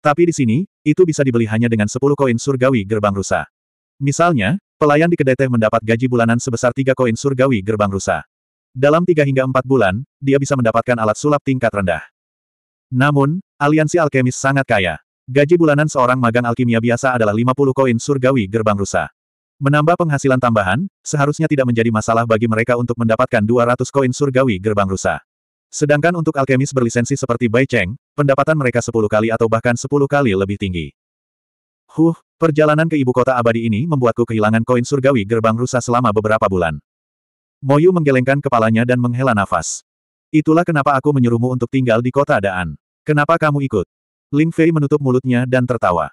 Tapi di sini, itu bisa dibeli hanya dengan 10 koin surgawi gerbang rusa. Misalnya, pelayan di kedai teh mendapat gaji bulanan sebesar 3 koin surgawi gerbang rusa. Dalam 3 hingga 4 bulan, dia bisa mendapatkan alat sulap tingkat rendah. Namun, aliansi alkemis sangat kaya. Gaji bulanan seorang magang alkimia biasa adalah 50 koin surgawi gerbang rusa. Menambah penghasilan tambahan, seharusnya tidak menjadi masalah bagi mereka untuk mendapatkan 200 koin surgawi gerbang rusa. Sedangkan untuk alkemis berlisensi seperti Bai Cheng, pendapatan mereka 10 kali atau bahkan 10 kali lebih tinggi. Huh, perjalanan ke ibu kota abadi ini membuatku kehilangan koin surgawi gerbang rusa selama beberapa bulan. Moyu menggelengkan kepalanya dan menghela nafas. Itulah kenapa aku menyuruhmu untuk tinggal di kota Daan. Kenapa kamu ikut? Ling Fei menutup mulutnya dan tertawa.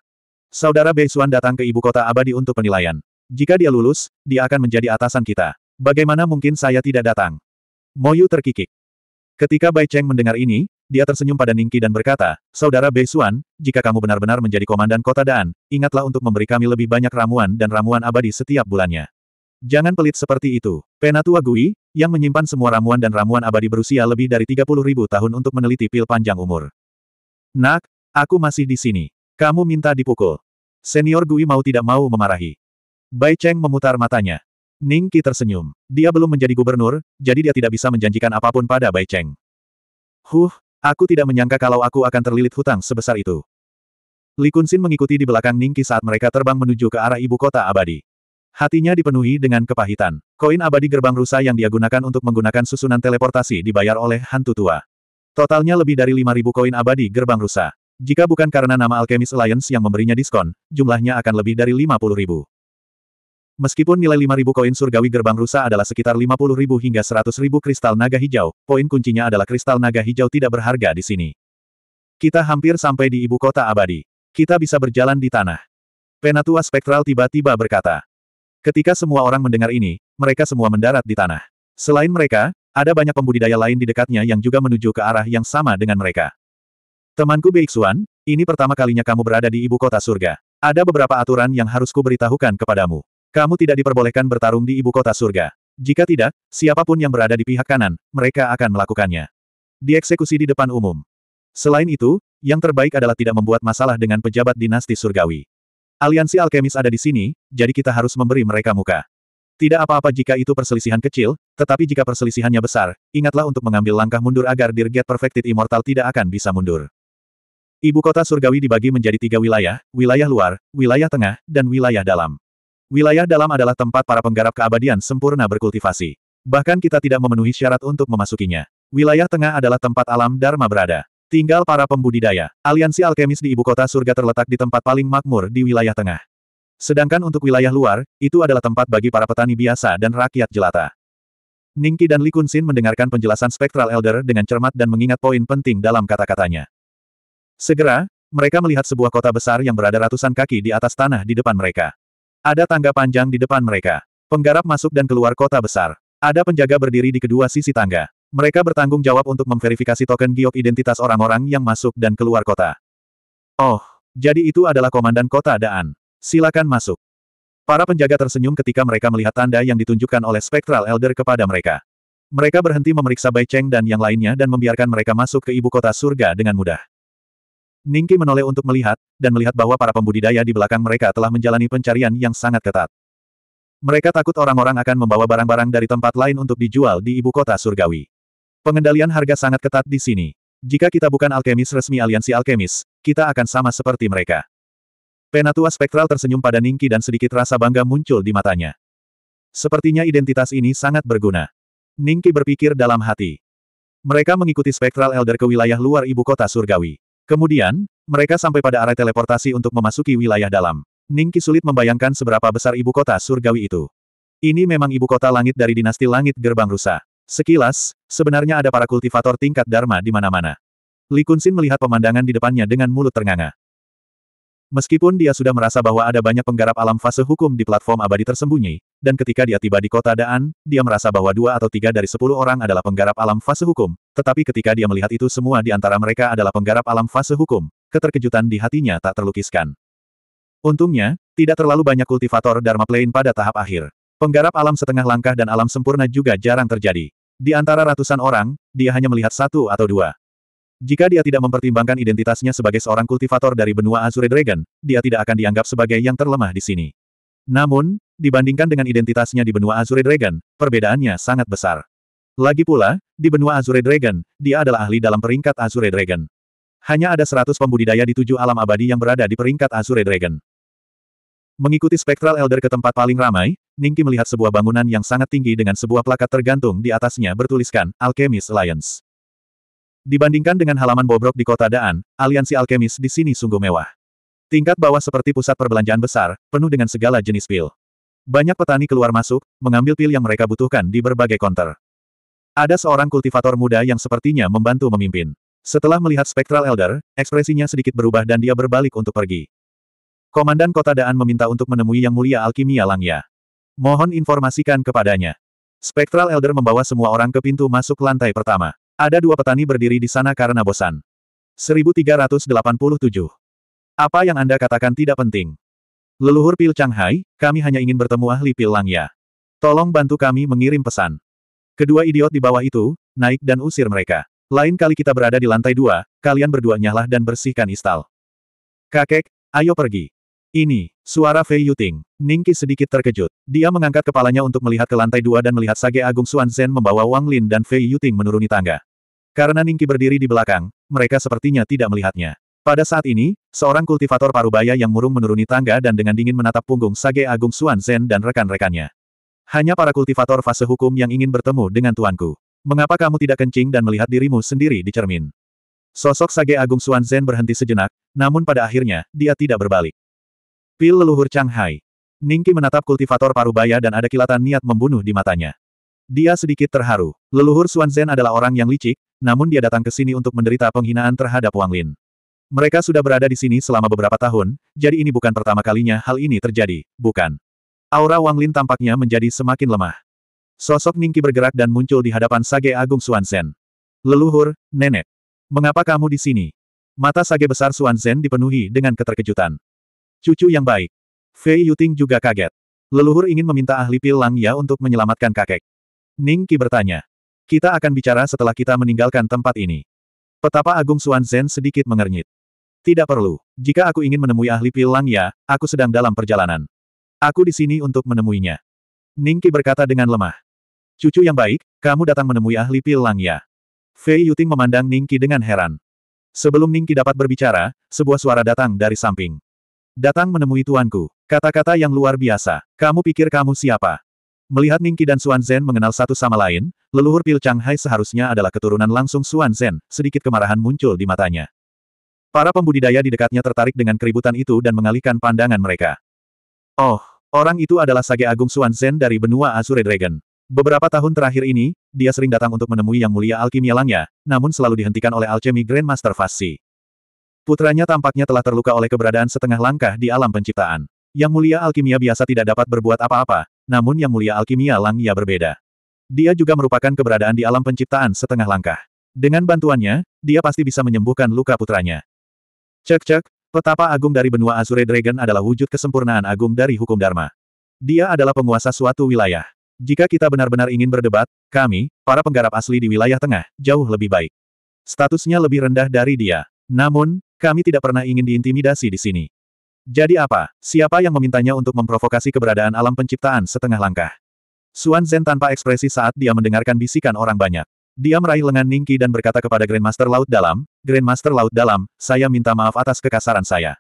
Saudara Bei Xuan datang ke ibu kota abadi untuk penilaian. Jika dia lulus, dia akan menjadi atasan kita. Bagaimana mungkin saya tidak datang? Moyu terkikik. Ketika Bai Cheng mendengar ini, dia tersenyum pada Ningki dan berkata, Saudara Bei Xuan, jika kamu benar-benar menjadi komandan kota Daan, ingatlah untuk memberi kami lebih banyak ramuan dan ramuan abadi setiap bulannya. Jangan pelit seperti itu. Penatua Gui, yang menyimpan semua ramuan dan ramuan abadi berusia lebih dari 30 ribu tahun untuk meneliti pil panjang umur. Nak, aku masih di sini. Kamu minta dipukul. Senior Gui mau tidak mau memarahi. Bai Cheng memutar matanya. Ning Qi tersenyum. Dia belum menjadi gubernur, jadi dia tidak bisa menjanjikan apapun pada Bai Cheng. Huh, aku tidak menyangka kalau aku akan terlilit hutang sebesar itu. Li Kunsin mengikuti di belakang Ning Qi saat mereka terbang menuju ke arah ibu kota abadi. Hatinya dipenuhi dengan kepahitan. Koin abadi gerbang rusa yang dia gunakan untuk menggunakan susunan teleportasi dibayar oleh hantu tua. Totalnya lebih dari 5.000 koin abadi gerbang rusa. Jika bukan karena nama Alchemist Alliance yang memberinya diskon, jumlahnya akan lebih dari ribu. Meskipun nilai 5.000 koin surgawi gerbang rusa adalah sekitar 50.000 hingga 100.000 kristal naga hijau, poin kuncinya adalah kristal naga hijau tidak berharga di sini. Kita hampir sampai di ibu kota abadi. Kita bisa berjalan di tanah. Penatua Spektral tiba-tiba berkata. Ketika semua orang mendengar ini, mereka semua mendarat di tanah. Selain mereka, ada banyak pembudidaya lain di dekatnya yang juga menuju ke arah yang sama dengan mereka. Temanku Beixuan, ini pertama kalinya kamu berada di ibu kota surga. Ada beberapa aturan yang harus kuberitahukan kepadamu. Kamu tidak diperbolehkan bertarung di ibu kota surga. Jika tidak, siapapun yang berada di pihak kanan, mereka akan melakukannya. Dieksekusi di depan umum. Selain itu, yang terbaik adalah tidak membuat masalah dengan pejabat dinasti surgawi. Aliansi alkemis ada di sini, jadi kita harus memberi mereka muka. Tidak apa-apa jika itu perselisihan kecil, tetapi jika perselisihannya besar, ingatlah untuk mengambil langkah mundur agar Dirget Perfected Immortal tidak akan bisa mundur. Ibu kota surgawi dibagi menjadi tiga wilayah, wilayah luar, wilayah tengah, dan wilayah dalam. Wilayah dalam adalah tempat para penggarap keabadian sempurna berkultivasi. Bahkan kita tidak memenuhi syarat untuk memasukinya. Wilayah tengah adalah tempat alam Dharma berada. Tinggal para pembudidaya. Aliansi alkemis di ibu kota surga terletak di tempat paling makmur di wilayah tengah. Sedangkan untuk wilayah luar, itu adalah tempat bagi para petani biasa dan rakyat jelata. Ningki dan Li Kunsin mendengarkan penjelasan spektral elder dengan cermat dan mengingat poin penting dalam kata-katanya. Segera, mereka melihat sebuah kota besar yang berada ratusan kaki di atas tanah di depan mereka. Ada tangga panjang di depan mereka. Penggarap masuk dan keluar kota besar. Ada penjaga berdiri di kedua sisi tangga. Mereka bertanggung jawab untuk memverifikasi token giok identitas orang-orang yang masuk dan keluar kota. Oh, jadi itu adalah komandan kota Daan. Silakan masuk. Para penjaga tersenyum ketika mereka melihat tanda yang ditunjukkan oleh Spectral Elder kepada mereka. Mereka berhenti memeriksa Bai Cheng dan yang lainnya dan membiarkan mereka masuk ke ibu kota surga dengan mudah. Ningki menoleh untuk melihat, dan melihat bahwa para pembudidaya di belakang mereka telah menjalani pencarian yang sangat ketat. Mereka takut orang-orang akan membawa barang-barang dari tempat lain untuk dijual di ibu kota surgawi. Pengendalian harga sangat ketat di sini. Jika kita bukan alkemis resmi aliansi alkemis, kita akan sama seperti mereka. Penatua spektral tersenyum pada Ningki dan sedikit rasa bangga muncul di matanya. Sepertinya identitas ini sangat berguna. Ningki berpikir dalam hati. Mereka mengikuti spektral elder ke wilayah luar ibu kota surgawi. Kemudian, mereka sampai pada arah teleportasi untuk memasuki wilayah dalam. Ningki sulit membayangkan seberapa besar ibu kota surgawi itu. Ini memang ibu kota langit dari dinasti langit gerbang rusa. Sekilas, sebenarnya ada para kultivator tingkat Dharma di mana-mana. Li Kunsin melihat pemandangan di depannya dengan mulut ternganga. Meskipun dia sudah merasa bahwa ada banyak penggarap alam fase hukum di platform abadi tersembunyi, dan ketika dia tiba di kota Daan, dia merasa bahwa dua atau tiga dari sepuluh orang adalah penggarap alam fase hukum, tetapi ketika dia melihat itu semua di antara mereka adalah penggarap alam fase hukum, keterkejutan di hatinya tak terlukiskan. Untungnya, tidak terlalu banyak kultivator Dharma Plane pada tahap akhir. Penggarap alam setengah langkah dan alam sempurna juga jarang terjadi. Di antara ratusan orang, dia hanya melihat satu atau dua. Jika dia tidak mempertimbangkan identitasnya sebagai seorang kultivator dari benua Azure Dragon, dia tidak akan dianggap sebagai yang terlemah di sini. Namun, dibandingkan dengan identitasnya di benua Azure Dragon, perbedaannya sangat besar. Lagi pula, di benua Azure Dragon, dia adalah ahli dalam peringkat Azure Dragon. Hanya ada 100 pembudidaya di tujuh alam abadi yang berada di peringkat Azure Dragon. Mengikuti spektral elder ke tempat paling ramai, Ningki melihat sebuah bangunan yang sangat tinggi dengan sebuah plakat tergantung di atasnya bertuliskan Alchemist Alliance. Dibandingkan dengan halaman bobrok di kota Daan, aliansi alkemis di sini sungguh mewah. Tingkat bawah seperti pusat perbelanjaan besar, penuh dengan segala jenis pil. Banyak petani keluar masuk, mengambil pil yang mereka butuhkan di berbagai konter. Ada seorang kultivator muda yang sepertinya membantu memimpin. Setelah melihat spektral Elder, ekspresinya sedikit berubah dan dia berbalik untuk pergi. Komandan kota Daan meminta untuk menemui Yang Mulia Alkimia Langya. Mohon informasikan kepadanya. Spektral Elder membawa semua orang ke pintu masuk lantai pertama. Ada dua petani berdiri di sana karena bosan. 1387. Apa yang Anda katakan tidak penting. Leluhur Pil Changhai, kami hanya ingin bertemu ahli Pil Langya. Tolong bantu kami mengirim pesan. Kedua idiot di bawah itu, naik dan usir mereka. Lain kali kita berada di lantai dua, kalian berdua nyahlah dan bersihkan istal. Kakek, ayo pergi. Ini, suara Fei Yuting. Ningki sedikit terkejut. Dia mengangkat kepalanya untuk melihat ke lantai dua dan melihat Sage Agung Xuan Zhen membawa Wang Lin dan Fei Yuting menuruni tangga. Karena Ningki berdiri di belakang, mereka sepertinya tidak melihatnya. Pada saat ini, seorang kultivator parubaya yang murung menuruni tangga dan dengan dingin menatap punggung Sage Agung Suan Zen dan rekan-rekannya. Hanya para kultivator fase hukum yang ingin bertemu dengan tuanku. Mengapa kamu tidak kencing dan melihat dirimu sendiri di cermin? Sosok Sage Agung Suan Zen berhenti sejenak, namun pada akhirnya, dia tidak berbalik. Pil leluhur Hai. Ningki menatap kultivator parubaya dan ada kilatan niat membunuh di matanya. Dia sedikit terharu. Leluhur Suan Zen adalah orang yang licik, namun dia datang ke sini untuk menderita penghinaan terhadap Wang Lin. Mereka sudah berada di sini selama beberapa tahun, jadi ini bukan pertama kalinya hal ini terjadi, bukan. Aura Wang Lin tampaknya menjadi semakin lemah. Sosok Ningki bergerak dan muncul di hadapan Sage Agung Suansen. Leluhur, nenek. Mengapa kamu di sini? Mata Sage besar Suansen dipenuhi dengan keterkejutan. Cucu yang baik. Fei Yuting juga kaget. Leluhur ingin meminta ahli Pil Lang ya untuk menyelamatkan kakek. Ningki bertanya. Kita akan bicara setelah kita meninggalkan tempat ini. Petapa Agung Suan Zen sedikit mengernyit. Tidak perlu. Jika aku ingin menemui ahli pilang ya, aku sedang dalam perjalanan. Aku di sini untuk menemuinya. Ningki berkata dengan lemah. Cucu yang baik, kamu datang menemui ahli pilang ya. Fei Yuting memandang Ningki dengan heran. Sebelum Ningki dapat berbicara, sebuah suara datang dari samping. Datang menemui tuanku. Kata-kata yang luar biasa. Kamu pikir kamu siapa? Melihat Ningqi dan Xuan Zhen mengenal satu sama lain, leluhur Pil Changhai seharusnya adalah keturunan langsung Xuan Zhen, sedikit kemarahan muncul di matanya. Para pembudidaya di dekatnya tertarik dengan keributan itu dan mengalihkan pandangan mereka. Oh, orang itu adalah Sage Agung Xuan Zhen dari benua Azure Dragon. Beberapa tahun terakhir ini, dia sering datang untuk menemui Yang Mulia Alkimia Langnya, namun selalu dihentikan oleh Alchemy Grandmaster Fassi. Putranya tampaknya telah terluka oleh keberadaan setengah langkah di alam penciptaan. Yang mulia alkimia biasa tidak dapat berbuat apa-apa, namun Yang Mulia Alkimia Ya berbeda. Dia juga merupakan keberadaan di alam penciptaan setengah langkah. Dengan bantuannya, dia pasti bisa menyembuhkan luka putranya. Cek-cek, petapa agung dari benua Azure Dragon adalah wujud kesempurnaan agung dari hukum Dharma. Dia adalah penguasa suatu wilayah. Jika kita benar-benar ingin berdebat, kami, para penggarap asli di wilayah tengah, jauh lebih baik. Statusnya lebih rendah dari dia. Namun, kami tidak pernah ingin diintimidasi di sini. Jadi apa? Siapa yang memintanya untuk memprovokasi keberadaan alam penciptaan setengah langkah? Suan Zhen tanpa ekspresi saat dia mendengarkan bisikan orang banyak. Dia meraih lengan Ningki dan berkata kepada Grandmaster Laut Dalam, Grandmaster Laut Dalam, saya minta maaf atas kekasaran saya.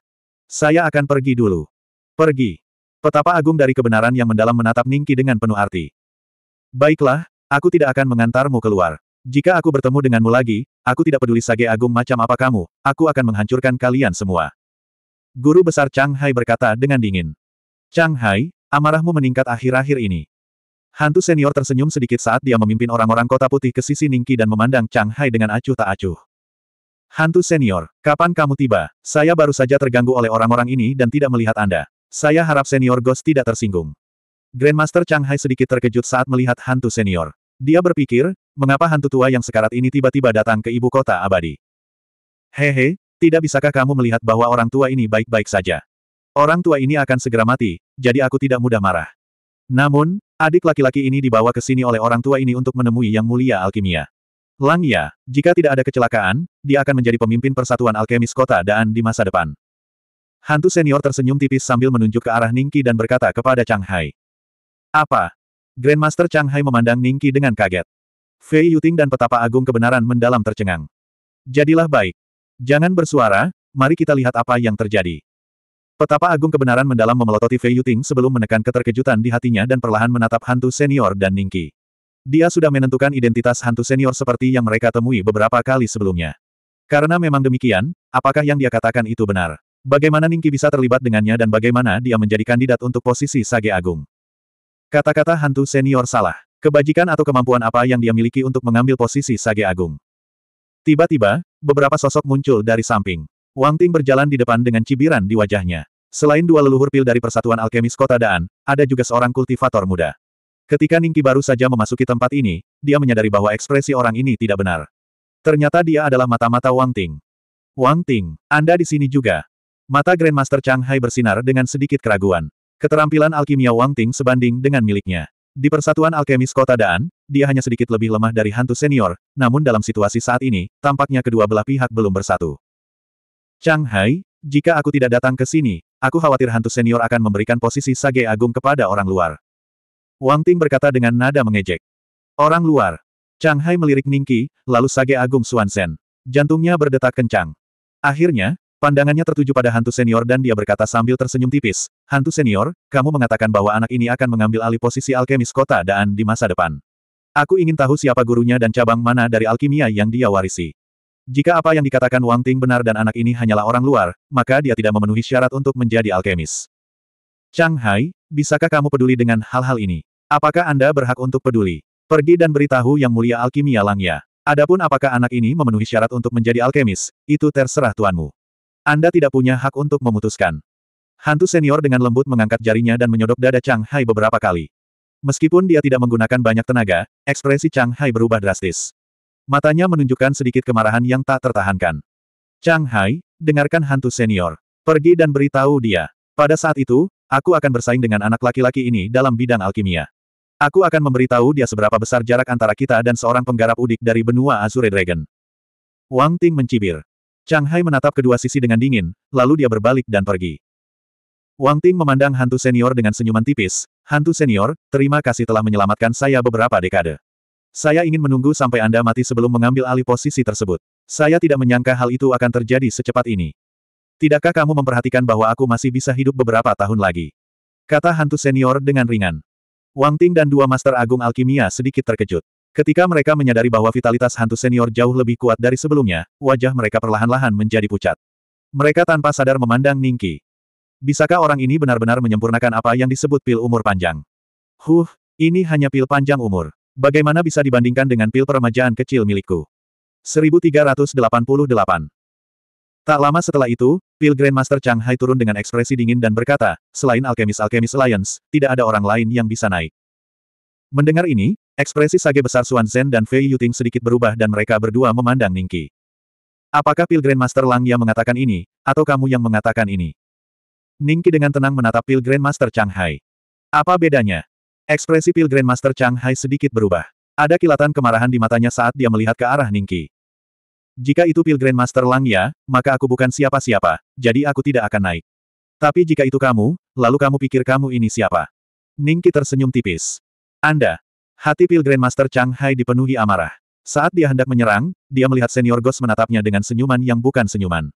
Saya akan pergi dulu. Pergi. Petapa agung dari kebenaran yang mendalam menatap Ningki dengan penuh arti. Baiklah, aku tidak akan mengantarmu keluar. Jika aku bertemu denganmu lagi, aku tidak peduli sage agung macam apa kamu, aku akan menghancurkan kalian semua. Guru besar Chang Hai berkata dengan dingin. Chang Hai, amarahmu meningkat akhir-akhir ini. Hantu senior tersenyum sedikit saat dia memimpin orang-orang kota putih ke sisi Ningki dan memandang Chang Hai dengan acuh tak acuh. Hantu senior, kapan kamu tiba? Saya baru saja terganggu oleh orang-orang ini dan tidak melihat Anda. Saya harap senior Ghost tidak tersinggung. Grandmaster Chang Hai sedikit terkejut saat melihat hantu senior. Dia berpikir, mengapa hantu tua yang sekarat ini tiba-tiba datang ke ibu kota abadi? Hehe, tidak bisakah kamu melihat bahwa orang tua ini baik-baik saja? Orang tua ini akan segera mati, jadi aku tidak mudah marah. Namun, adik laki-laki ini dibawa ke sini oleh orang tua ini untuk menemui Yang Mulia Alkimia. Lang Ya, jika tidak ada kecelakaan, dia akan menjadi pemimpin persatuan alkemis kota Daan di masa depan. Hantu senior tersenyum tipis sambil menunjuk ke arah Ningki dan berkata kepada Chang Hai. Apa? Grandmaster Chang Hai memandang Ningki dengan kaget. Fei Yuting dan petapa agung kebenaran mendalam tercengang. Jadilah baik, Jangan bersuara, mari kita lihat apa yang terjadi. Petapa agung kebenaran mendalam memelototi Fei Yuting sebelum menekan keterkejutan di hatinya dan perlahan menatap hantu senior dan Ningki. Dia sudah menentukan identitas hantu senior seperti yang mereka temui beberapa kali sebelumnya. Karena memang demikian, apakah yang dia katakan itu benar? Bagaimana Ningki bisa terlibat dengannya dan bagaimana dia menjadi kandidat untuk posisi Sage Agung? Kata-kata hantu senior salah. Kebajikan atau kemampuan apa yang dia miliki untuk mengambil posisi Sage Agung? Tiba-tiba, beberapa sosok muncul dari samping. Wang Ting berjalan di depan dengan cibiran di wajahnya. Selain dua leluhur pil dari Persatuan Alkemis Kota Daan, ada juga seorang kultivator muda. Ketika Ningki baru saja memasuki tempat ini, dia menyadari bahwa ekspresi orang ini tidak benar. Ternyata dia adalah mata-mata Wang Ting. Wang Ting, Anda di sini juga. Mata Grandmaster Chang Hai bersinar dengan sedikit keraguan. Keterampilan alkimia Wang Ting sebanding dengan miliknya. Di Persatuan Alkemis Kota Daan, dia hanya sedikit lebih lemah dari hantu senior, namun dalam situasi saat ini, tampaknya kedua belah pihak belum bersatu. Chang Hai, jika aku tidak datang ke sini, aku khawatir hantu senior akan memberikan posisi Sage Agung kepada orang luar. Wang Ting berkata dengan nada mengejek. Orang luar. Chang Hai melirik Ningki, lalu Sage Agung Shen. Jantungnya berdetak kencang. Akhirnya, Pandangannya tertuju pada hantu senior dan dia berkata sambil tersenyum tipis, Hantu senior, kamu mengatakan bahwa anak ini akan mengambil alih posisi alkemis kota Daan di masa depan. Aku ingin tahu siapa gurunya dan cabang mana dari alkimia yang dia warisi. Jika apa yang dikatakan Wang Ting benar dan anak ini hanyalah orang luar, maka dia tidak memenuhi syarat untuk menjadi alkemis. Chang Hai, bisakah kamu peduli dengan hal-hal ini? Apakah Anda berhak untuk peduli? Pergi dan beritahu yang mulia alkimia Langya. Adapun apakah anak ini memenuhi syarat untuk menjadi alkemis, itu terserah tuanmu. Anda tidak punya hak untuk memutuskan. Hantu senior dengan lembut mengangkat jarinya dan menyodok dada Chang Hai beberapa kali. Meskipun dia tidak menggunakan banyak tenaga, ekspresi Chang Hai berubah drastis. Matanya menunjukkan sedikit kemarahan yang tak tertahankan. Chang Hai, dengarkan hantu senior. Pergi dan beritahu dia. Pada saat itu, aku akan bersaing dengan anak laki-laki ini dalam bidang alkimia. Aku akan memberitahu dia seberapa besar jarak antara kita dan seorang penggarap udik dari benua Azure Dragon. Wang Ting mencibir. Chang Hai menatap kedua sisi dengan dingin, lalu dia berbalik dan pergi. Wang Ting memandang hantu senior dengan senyuman tipis, hantu senior, terima kasih telah menyelamatkan saya beberapa dekade. Saya ingin menunggu sampai Anda mati sebelum mengambil alih posisi tersebut. Saya tidak menyangka hal itu akan terjadi secepat ini. Tidakkah kamu memperhatikan bahwa aku masih bisa hidup beberapa tahun lagi? Kata hantu senior dengan ringan. Wang Ting dan dua master agung alkimia sedikit terkejut. Ketika mereka menyadari bahwa vitalitas hantu senior jauh lebih kuat dari sebelumnya, wajah mereka perlahan-lahan menjadi pucat. Mereka tanpa sadar memandang Ningki. Bisakah orang ini benar-benar menyempurnakan apa yang disebut pil umur panjang? Huh, ini hanya pil panjang umur. Bagaimana bisa dibandingkan dengan pil peremajaan kecil milikku? 1388 Tak lama setelah itu, Pil Grandmaster Chang Hai turun dengan ekspresi dingin dan berkata, selain Alchemist Alchemist Alliance, tidak ada orang lain yang bisa naik. Mendengar ini, Ekspresi sage besar Xuan Zhen dan Fei Yuting sedikit berubah dan mereka berdua memandang Ningki. Apakah Pil Master Lang yang mengatakan ini, atau kamu yang mengatakan ini? Ningki dengan tenang menatap Pil Master Chang Hai. Apa bedanya? Ekspresi Pil Master Chang Hai sedikit berubah. Ada kilatan kemarahan di matanya saat dia melihat ke arah Ningki. Jika itu Pil Master Lang ya, maka aku bukan siapa-siapa, jadi aku tidak akan naik. Tapi jika itu kamu, lalu kamu pikir kamu ini siapa? Ningki tersenyum tipis. Anda, Hati Pil Grandmaster Chang Hai dipenuhi amarah. Saat dia hendak menyerang, dia melihat senior Ghost menatapnya dengan senyuman yang bukan senyuman.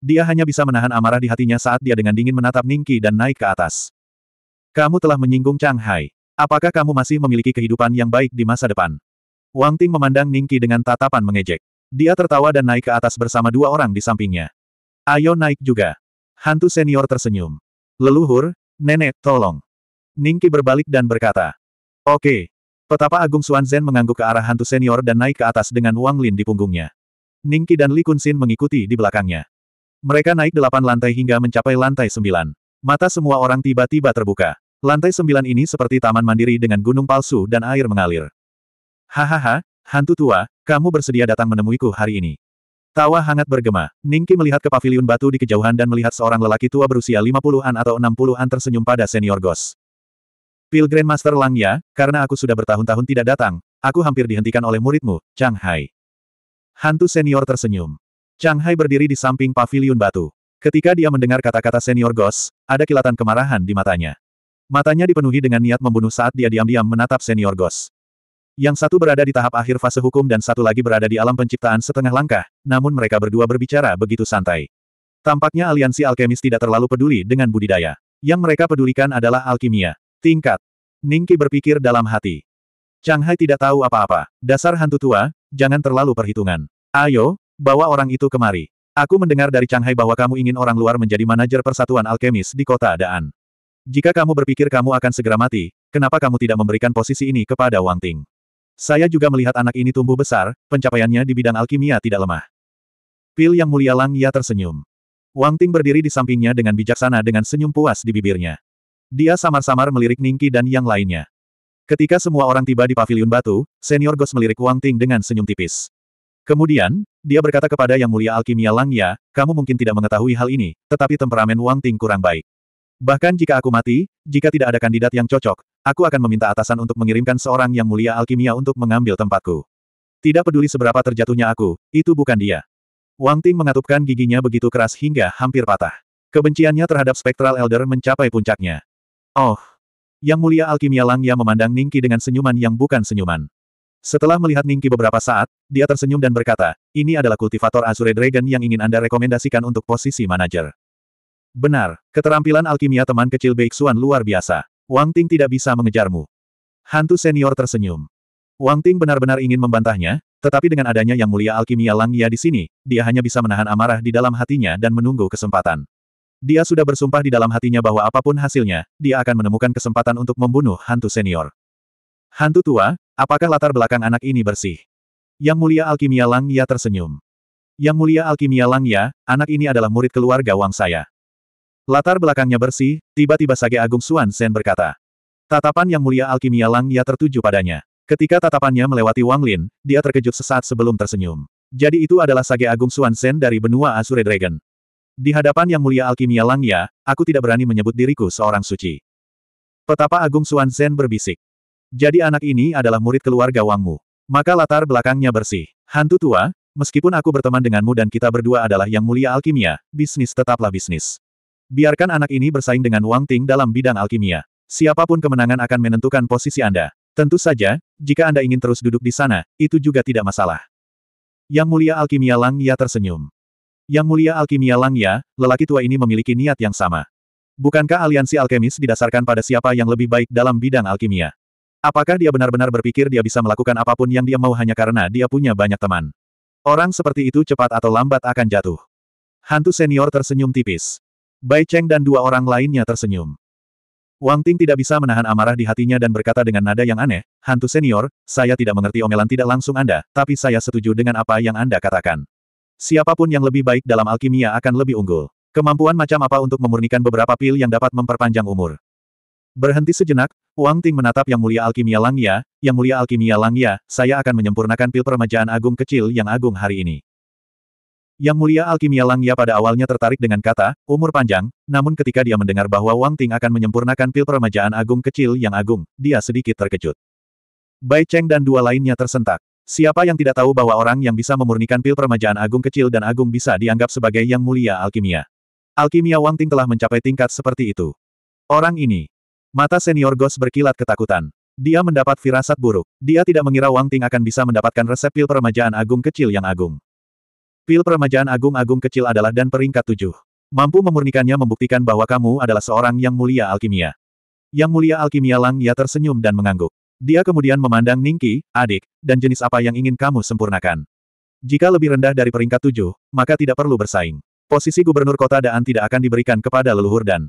Dia hanya bisa menahan amarah di hatinya saat dia dengan dingin menatap Ningki dan naik ke atas. Kamu telah menyinggung Chang Hai. Apakah kamu masih memiliki kehidupan yang baik di masa depan? Wang Ting memandang Ningki dengan tatapan mengejek. Dia tertawa dan naik ke atas bersama dua orang di sampingnya. Ayo naik juga. Hantu senior tersenyum. Leluhur, nenek, tolong. Ningki berbalik dan berkata. Oke, Petapa Agung Zhen mengangguk ke arah hantu senior dan naik ke atas dengan Wang Lin di punggungnya. Ningki dan Li Kunxin mengikuti di belakangnya. Mereka naik delapan lantai hingga mencapai lantai sembilan. Mata semua orang tiba-tiba terbuka. Lantai sembilan ini seperti taman mandiri dengan gunung palsu dan air mengalir. Hahaha, hantu tua, kamu bersedia datang menemuiku hari ini. Tawa hangat bergema. Ningki melihat ke pavilion batu di kejauhan dan melihat seorang lelaki tua berusia 50-an atau 60-an tersenyum pada senior Ghost. Pil Grandmaster Lang Ya, karena aku sudah bertahun-tahun tidak datang, aku hampir dihentikan oleh muridmu, Chang Hai. Hantu senior tersenyum. Chang Hai berdiri di samping pavilion batu. Ketika dia mendengar kata-kata senior Ghost, ada kilatan kemarahan di matanya. Matanya dipenuhi dengan niat membunuh saat dia diam-diam menatap senior Ghost. Yang satu berada di tahap akhir fase hukum dan satu lagi berada di alam penciptaan setengah langkah, namun mereka berdua berbicara begitu santai. Tampaknya aliansi alkemis tidak terlalu peduli dengan budidaya. Yang mereka pedulikan adalah alkimia. Tingkat. Ningki berpikir dalam hati. Chang Hai tidak tahu apa-apa. Dasar hantu tua, jangan terlalu perhitungan. Ayo, bawa orang itu kemari. Aku mendengar dari Chang Hai bahwa kamu ingin orang luar menjadi manajer persatuan alkemis di kota Daan. Jika kamu berpikir kamu akan segera mati, kenapa kamu tidak memberikan posisi ini kepada Wang Ting? Saya juga melihat anak ini tumbuh besar, pencapaiannya di bidang alkimia tidak lemah. Pil yang mulia Lang Ya tersenyum. Wang Ting berdiri di sampingnya dengan bijaksana dengan senyum puas di bibirnya. Dia samar-samar melirik Ningki dan yang lainnya. Ketika semua orang tiba di paviliun batu, senior Ghost melirik Wang Ting dengan senyum tipis. Kemudian, dia berkata kepada Yang Mulia Alkimia Langya, kamu mungkin tidak mengetahui hal ini, tetapi temperamen Wang Ting kurang baik. Bahkan jika aku mati, jika tidak ada kandidat yang cocok, aku akan meminta atasan untuk mengirimkan seorang Yang Mulia Alkimia untuk mengambil tempatku. Tidak peduli seberapa terjatuhnya aku, itu bukan dia. Wang Ting mengatupkan giginya begitu keras hingga hampir patah. Kebenciannya terhadap Spectral Elder mencapai puncaknya. Oh! Yang mulia alkimia Langya memandang Ningki dengan senyuman yang bukan senyuman. Setelah melihat Ningki beberapa saat, dia tersenyum dan berkata, ini adalah kultivator Azure Dragon yang ingin Anda rekomendasikan untuk posisi manajer. Benar, keterampilan alkimia teman kecil Beixuan luar biasa. Wang Ting tidak bisa mengejarmu. Hantu senior tersenyum. Wang Ting benar-benar ingin membantahnya, tetapi dengan adanya yang mulia alkimia Langya di sini, dia hanya bisa menahan amarah di dalam hatinya dan menunggu kesempatan. Dia sudah bersumpah di dalam hatinya bahwa apapun hasilnya, dia akan menemukan kesempatan untuk membunuh hantu senior. Hantu tua, apakah latar belakang anak ini bersih? Yang mulia alkimia Lang Ya tersenyum. Yang mulia alkimia Lang Ya, anak ini adalah murid keluarga Wang saya. Latar belakangnya bersih, tiba-tiba Sage Agung Suan Sen berkata. Tatapan yang mulia alkimia Lang Ya tertuju padanya. Ketika tatapannya melewati Wang Lin, dia terkejut sesaat sebelum tersenyum. Jadi itu adalah Sage Agung Suan Sen dari benua Azure Dragon. Di hadapan Yang Mulia Alkimia Langya, aku tidak berani menyebut diriku seorang suci. Petapa Agung Suan Zen berbisik. Jadi anak ini adalah murid keluarga Wangmu. Maka latar belakangnya bersih. Hantu tua, meskipun aku berteman denganmu dan kita berdua adalah Yang Mulia Alkimia, bisnis tetaplah bisnis. Biarkan anak ini bersaing dengan Wang Ting dalam bidang alkimia. Siapapun kemenangan akan menentukan posisi Anda. Tentu saja, jika Anda ingin terus duduk di sana, itu juga tidak masalah. Yang Mulia Alkimia Lang Ya tersenyum. Yang mulia alkimia Langya, lelaki tua ini memiliki niat yang sama. Bukankah aliansi alkemis didasarkan pada siapa yang lebih baik dalam bidang alkimia? Apakah dia benar-benar berpikir dia bisa melakukan apapun yang dia mau hanya karena dia punya banyak teman? Orang seperti itu cepat atau lambat akan jatuh. Hantu senior tersenyum tipis. Bai Cheng dan dua orang lainnya tersenyum. Wang Ting tidak bisa menahan amarah di hatinya dan berkata dengan nada yang aneh, Hantu senior, saya tidak mengerti omelan tidak langsung Anda, tapi saya setuju dengan apa yang Anda katakan. Siapapun yang lebih baik dalam alkimia akan lebih unggul. Kemampuan macam apa untuk memurnikan beberapa pil yang dapat memperpanjang umur. Berhenti sejenak, Wang Ting menatap Yang Mulia Alkimia Langya, Yang Mulia Alkimia Langya, saya akan menyempurnakan pil peremajaan agung kecil yang agung hari ini. Yang Mulia Alkimia Langya pada awalnya tertarik dengan kata, umur panjang, namun ketika dia mendengar bahwa Wang Ting akan menyempurnakan pil peremajaan agung kecil yang agung, dia sedikit terkejut. Bai Cheng dan dua lainnya tersentak. Siapa yang tidak tahu bahwa orang yang bisa memurnikan pil permajaan agung kecil dan agung bisa dianggap sebagai yang mulia alkimia. Alkimia Wang Ting telah mencapai tingkat seperti itu. Orang ini. Mata senior Gos berkilat ketakutan. Dia mendapat firasat buruk. Dia tidak mengira Wang Ting akan bisa mendapatkan resep pil permajaan agung kecil yang agung. Pil permajaan agung-agung kecil adalah dan peringkat tujuh. Mampu memurnikannya membuktikan bahwa kamu adalah seorang yang mulia alkimia. Yang mulia alkimia Lang Ya tersenyum dan mengangguk. Dia kemudian memandang Ningki, adik, dan jenis apa yang ingin kamu sempurnakan. Jika lebih rendah dari peringkat tujuh, maka tidak perlu bersaing. Posisi gubernur kota Daan tidak akan diberikan kepada leluhur dan.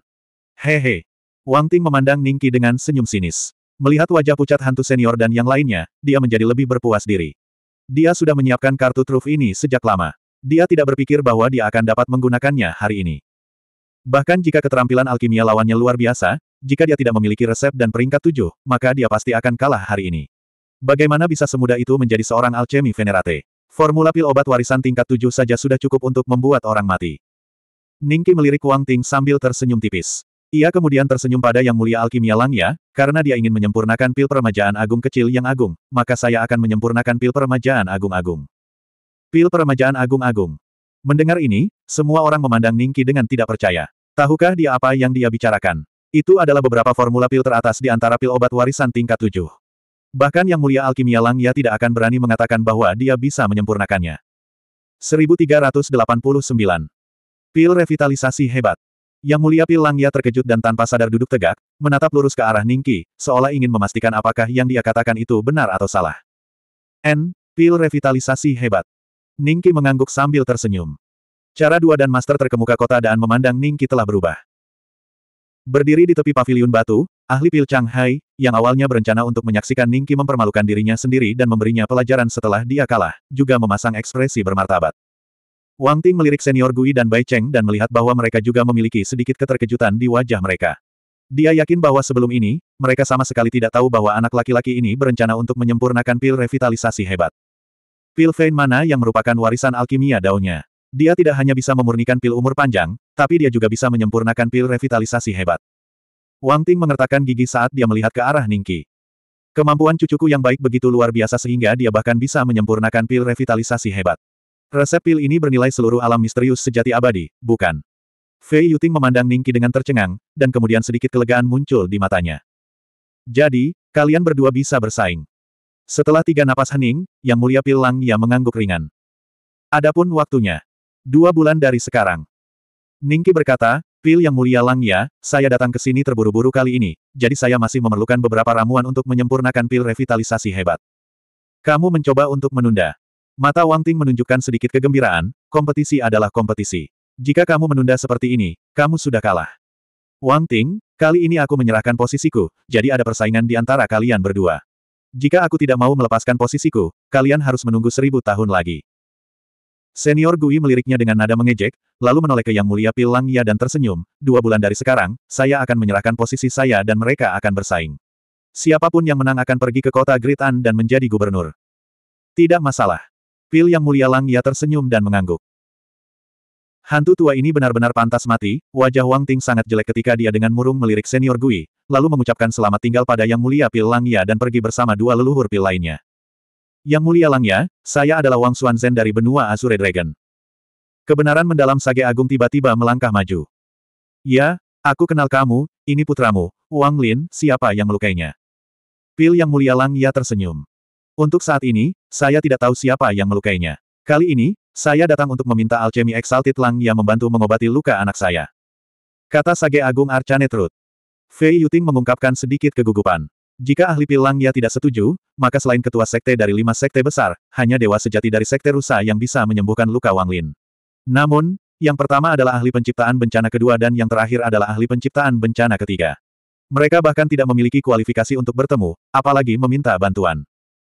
Hehe. Wang Ting memandang Ningki dengan senyum sinis. Melihat wajah pucat hantu senior dan yang lainnya, dia menjadi lebih berpuas diri. Dia sudah menyiapkan kartu truf ini sejak lama. Dia tidak berpikir bahwa dia akan dapat menggunakannya hari ini. Bahkan jika keterampilan alkimia lawannya luar biasa, jika dia tidak memiliki resep dan peringkat tujuh, maka dia pasti akan kalah hari ini. Bagaimana bisa semudah itu menjadi seorang alchemy venerate? Formula pil obat warisan tingkat tujuh saja sudah cukup untuk membuat orang mati. Ningki melirik Wang Ting sambil tersenyum tipis. Ia kemudian tersenyum pada Yang Mulia Alkimia Langya, karena dia ingin menyempurnakan pil peremajaan agung kecil yang agung, maka saya akan menyempurnakan pil peremajaan agung-agung. Pil peremajaan agung-agung. Mendengar ini, semua orang memandang Ningki dengan tidak percaya. Tahukah dia apa yang dia bicarakan? Itu adalah beberapa formula pil teratas di antara pil obat warisan tingkat tujuh. Bahkan Yang Mulia Alkimia Langya tidak akan berani mengatakan bahwa dia bisa menyempurnakannya. 1389. Pil revitalisasi hebat. Yang Mulia Pil Langya terkejut dan tanpa sadar duduk tegak, menatap lurus ke arah Ningki, seolah ingin memastikan apakah yang dia katakan itu benar atau salah. N. Pil revitalisasi hebat. Ningki mengangguk sambil tersenyum. Cara dua dan master terkemuka kota Daan memandang Ningki telah berubah. Berdiri di tepi paviliun batu, ahli pil Chang Hai, yang awalnya berencana untuk menyaksikan Ningki mempermalukan dirinya sendiri dan memberinya pelajaran setelah dia kalah, juga memasang ekspresi bermartabat. Wang Ting melirik senior Gui dan Bai Cheng dan melihat bahwa mereka juga memiliki sedikit keterkejutan di wajah mereka. Dia yakin bahwa sebelum ini, mereka sama sekali tidak tahu bahwa anak laki-laki ini berencana untuk menyempurnakan pil revitalisasi hebat. Pil Vein mana yang merupakan warisan alkimia daunnya. Dia tidak hanya bisa memurnikan pil umur panjang, tapi dia juga bisa menyempurnakan pil revitalisasi hebat. Wang Ting mengertakkan gigi saat dia melihat ke arah Ningki. Kemampuan cucuku yang baik begitu luar biasa sehingga dia bahkan bisa menyempurnakan pil revitalisasi hebat. Resep pil ini bernilai seluruh alam misterius sejati abadi, bukan? Fei Yuting memandang Ningki dengan tercengang, dan kemudian sedikit kelegaan muncul di matanya. Jadi, kalian berdua bisa bersaing. Setelah tiga napas hening, Yang Mulia Pil Lang Ya mengangguk ringan. Adapun waktunya. Dua bulan dari sekarang. Ningki berkata, Pil Yang Mulia Langya, saya datang ke sini terburu-buru kali ini, jadi saya masih memerlukan beberapa ramuan untuk menyempurnakan pil revitalisasi hebat. Kamu mencoba untuk menunda. Mata Wang Ting menunjukkan sedikit kegembiraan, kompetisi adalah kompetisi. Jika kamu menunda seperti ini, kamu sudah kalah. Wang Ting, kali ini aku menyerahkan posisiku, jadi ada persaingan di antara kalian berdua. Jika aku tidak mau melepaskan posisiku, kalian harus menunggu seribu tahun lagi. Senior Gui meliriknya dengan nada mengejek, lalu menoleh ke Yang Mulia Pil Langya dan tersenyum, dua bulan dari sekarang, saya akan menyerahkan posisi saya dan mereka akan bersaing. Siapapun yang menang akan pergi ke kota Gritan dan menjadi gubernur. Tidak masalah. Pil Yang Mulia Langya tersenyum dan mengangguk. Hantu tua ini benar-benar pantas mati, wajah Wang Ting sangat jelek ketika dia dengan murung melirik senior Gui, lalu mengucapkan selamat tinggal pada Yang Mulia Pil Langya dan pergi bersama dua leluhur pil lainnya. Yang mulia Langya, saya adalah Wang Xuanzhen dari benua Azure Dragon. Kebenaran mendalam Sage Agung tiba-tiba melangkah maju. Ya, aku kenal kamu, ini putramu, Wang Lin, siapa yang melukainya? Pil Yang Mulia Langya tersenyum. Untuk saat ini, saya tidak tahu siapa yang melukainya. Kali ini, saya datang untuk meminta Alchemy Exalted yang membantu mengobati luka anak saya. Kata Sage Agung Arcanetrut. Fei Yuting mengungkapkan sedikit kegugupan. Jika ahli pilang ya tidak setuju, maka selain ketua sekte dari lima sekte besar, hanya dewa sejati dari sekte rusa yang bisa menyembuhkan luka Wang Lin. Namun, yang pertama adalah ahli penciptaan bencana kedua dan yang terakhir adalah ahli penciptaan bencana ketiga. Mereka bahkan tidak memiliki kualifikasi untuk bertemu, apalagi meminta bantuan.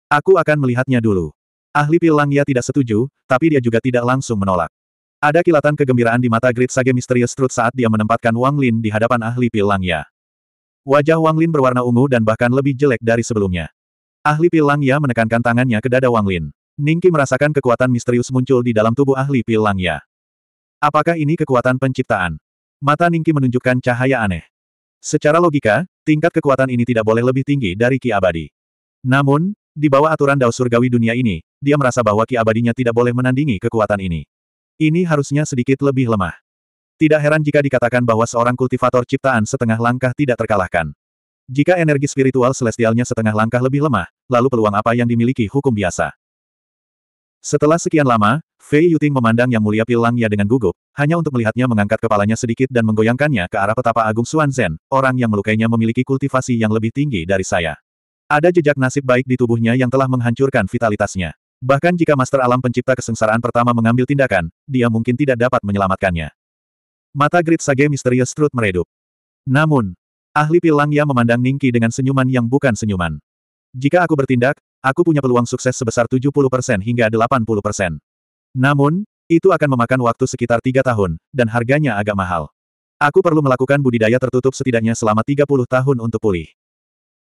Aku akan melihatnya dulu. Ahli pilang ya tidak setuju, tapi dia juga tidak langsung menolak. Ada kilatan kegembiraan di mata Great Sage Misterius Truth saat dia menempatkan Wang Lin di hadapan ahli pilang ya. Wajah Wang Lin berwarna ungu dan bahkan lebih jelek dari sebelumnya. Ahli Pil Lang Ya menekankan tangannya ke dada Wang Lin. Ningki merasakan kekuatan misterius muncul di dalam tubuh ahli Pil Ya. Apakah ini kekuatan penciptaan? Mata Ningki menunjukkan cahaya aneh. Secara logika, tingkat kekuatan ini tidak boleh lebih tinggi dari Ki Abadi. Namun, di bawah aturan Dao Surgawi dunia ini, dia merasa bahwa Ki Abadinya tidak boleh menandingi kekuatan ini. Ini harusnya sedikit lebih lemah. Tidak heran jika dikatakan bahwa seorang kultivator ciptaan setengah langkah tidak terkalahkan. Jika energi spiritual celestialnya setengah langkah lebih lemah, lalu peluang apa yang dimiliki hukum biasa? Setelah sekian lama, Fei Yuting memandang Yang Mulia Ya dengan gugup, hanya untuk melihatnya mengangkat kepalanya sedikit dan menggoyangkannya ke arah petapa Agung Suan Zhen, orang yang melukainya memiliki kultivasi yang lebih tinggi dari saya. Ada jejak nasib baik di tubuhnya yang telah menghancurkan vitalitasnya. Bahkan jika Master Alam Pencipta Kesengsaraan pertama mengambil tindakan, dia mungkin tidak dapat menyelamatkannya. Mata Grid Sage misterius Strut meredup. Namun, ahli pilang yang memandang Ningki dengan senyuman yang bukan senyuman. Jika aku bertindak, aku punya peluang sukses sebesar 70% hingga 80%. Namun, itu akan memakan waktu sekitar tiga tahun, dan harganya agak mahal. Aku perlu melakukan budidaya tertutup setidaknya selama 30 tahun untuk pulih.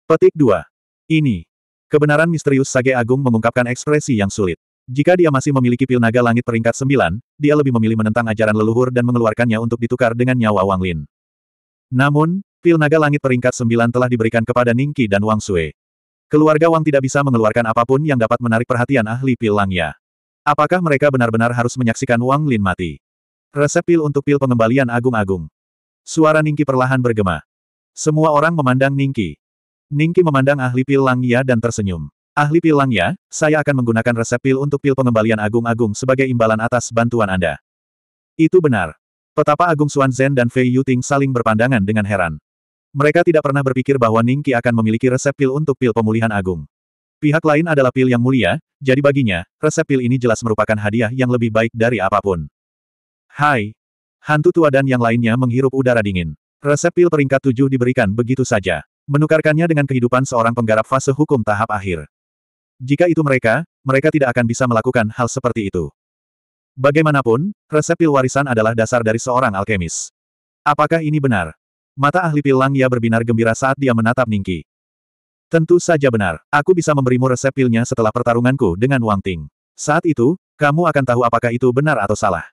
Petik 2. Ini. Kebenaran misterius Sage Agung mengungkapkan ekspresi yang sulit. Jika dia masih memiliki pil naga langit peringkat sembilan, dia lebih memilih menentang ajaran leluhur dan mengeluarkannya untuk ditukar dengan nyawa Wang Lin. Namun, pil naga langit peringkat sembilan telah diberikan kepada Ningqi dan Wang Sui. Keluarga Wang tidak bisa mengeluarkan apapun yang dapat menarik perhatian ahli pil Langya. Apakah mereka benar-benar harus menyaksikan Wang Lin mati? Resep pil untuk pil pengembalian agung-agung. Suara Ningki perlahan bergema. Semua orang memandang Ningki. Ningki memandang ahli pil Langya dan tersenyum. Ahli pilangnya, saya akan menggunakan resep pil untuk pil pengembalian agung-agung sebagai imbalan atas bantuan Anda. Itu benar. Petapa Agung Zhen dan Fei Yuting saling berpandangan dengan heran. Mereka tidak pernah berpikir bahwa Ning Qi akan memiliki resep pil untuk pil pemulihan agung. Pihak lain adalah pil yang mulia, jadi baginya, resep pil ini jelas merupakan hadiah yang lebih baik dari apapun. Hai! Hantu tua dan yang lainnya menghirup udara dingin. Resep pil peringkat tujuh diberikan begitu saja. Menukarkannya dengan kehidupan seorang penggarap fase hukum tahap akhir. Jika itu mereka, mereka tidak akan bisa melakukan hal seperti itu. Bagaimanapun, resep pil warisan adalah dasar dari seorang alkemis. Apakah ini benar? Mata ahli pil Langya berbinar gembira saat dia menatap Ningki. Tentu saja benar, aku bisa memberimu resep pilnya setelah pertarunganku dengan Wang Ting. Saat itu, kamu akan tahu apakah itu benar atau salah.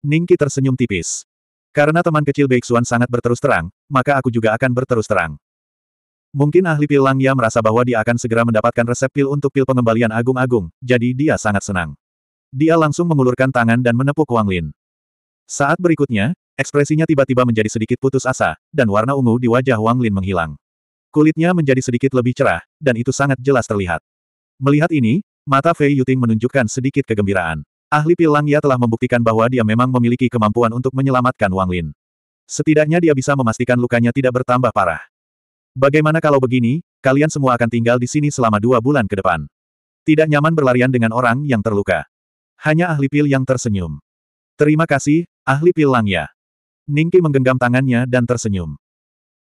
Ningki tersenyum tipis. Karena teman kecil Beixuan sangat berterus terang, maka aku juga akan berterus terang. Mungkin ahli pil Langya merasa bahwa dia akan segera mendapatkan resep pil untuk pil pengembalian agung-agung, jadi dia sangat senang. Dia langsung mengulurkan tangan dan menepuk Wang Lin. Saat berikutnya, ekspresinya tiba-tiba menjadi sedikit putus asa, dan warna ungu di wajah Wang Lin menghilang. Kulitnya menjadi sedikit lebih cerah, dan itu sangat jelas terlihat. Melihat ini, mata Fei Yuting menunjukkan sedikit kegembiraan. Ahli pil Langya telah membuktikan bahwa dia memang memiliki kemampuan untuk menyelamatkan Wang Lin. Setidaknya dia bisa memastikan lukanya tidak bertambah parah. Bagaimana kalau begini, kalian semua akan tinggal di sini selama dua bulan ke depan. Tidak nyaman berlarian dengan orang yang terluka. Hanya ahli pil yang tersenyum. Terima kasih, ahli pil Langya. Ningki menggenggam tangannya dan tersenyum.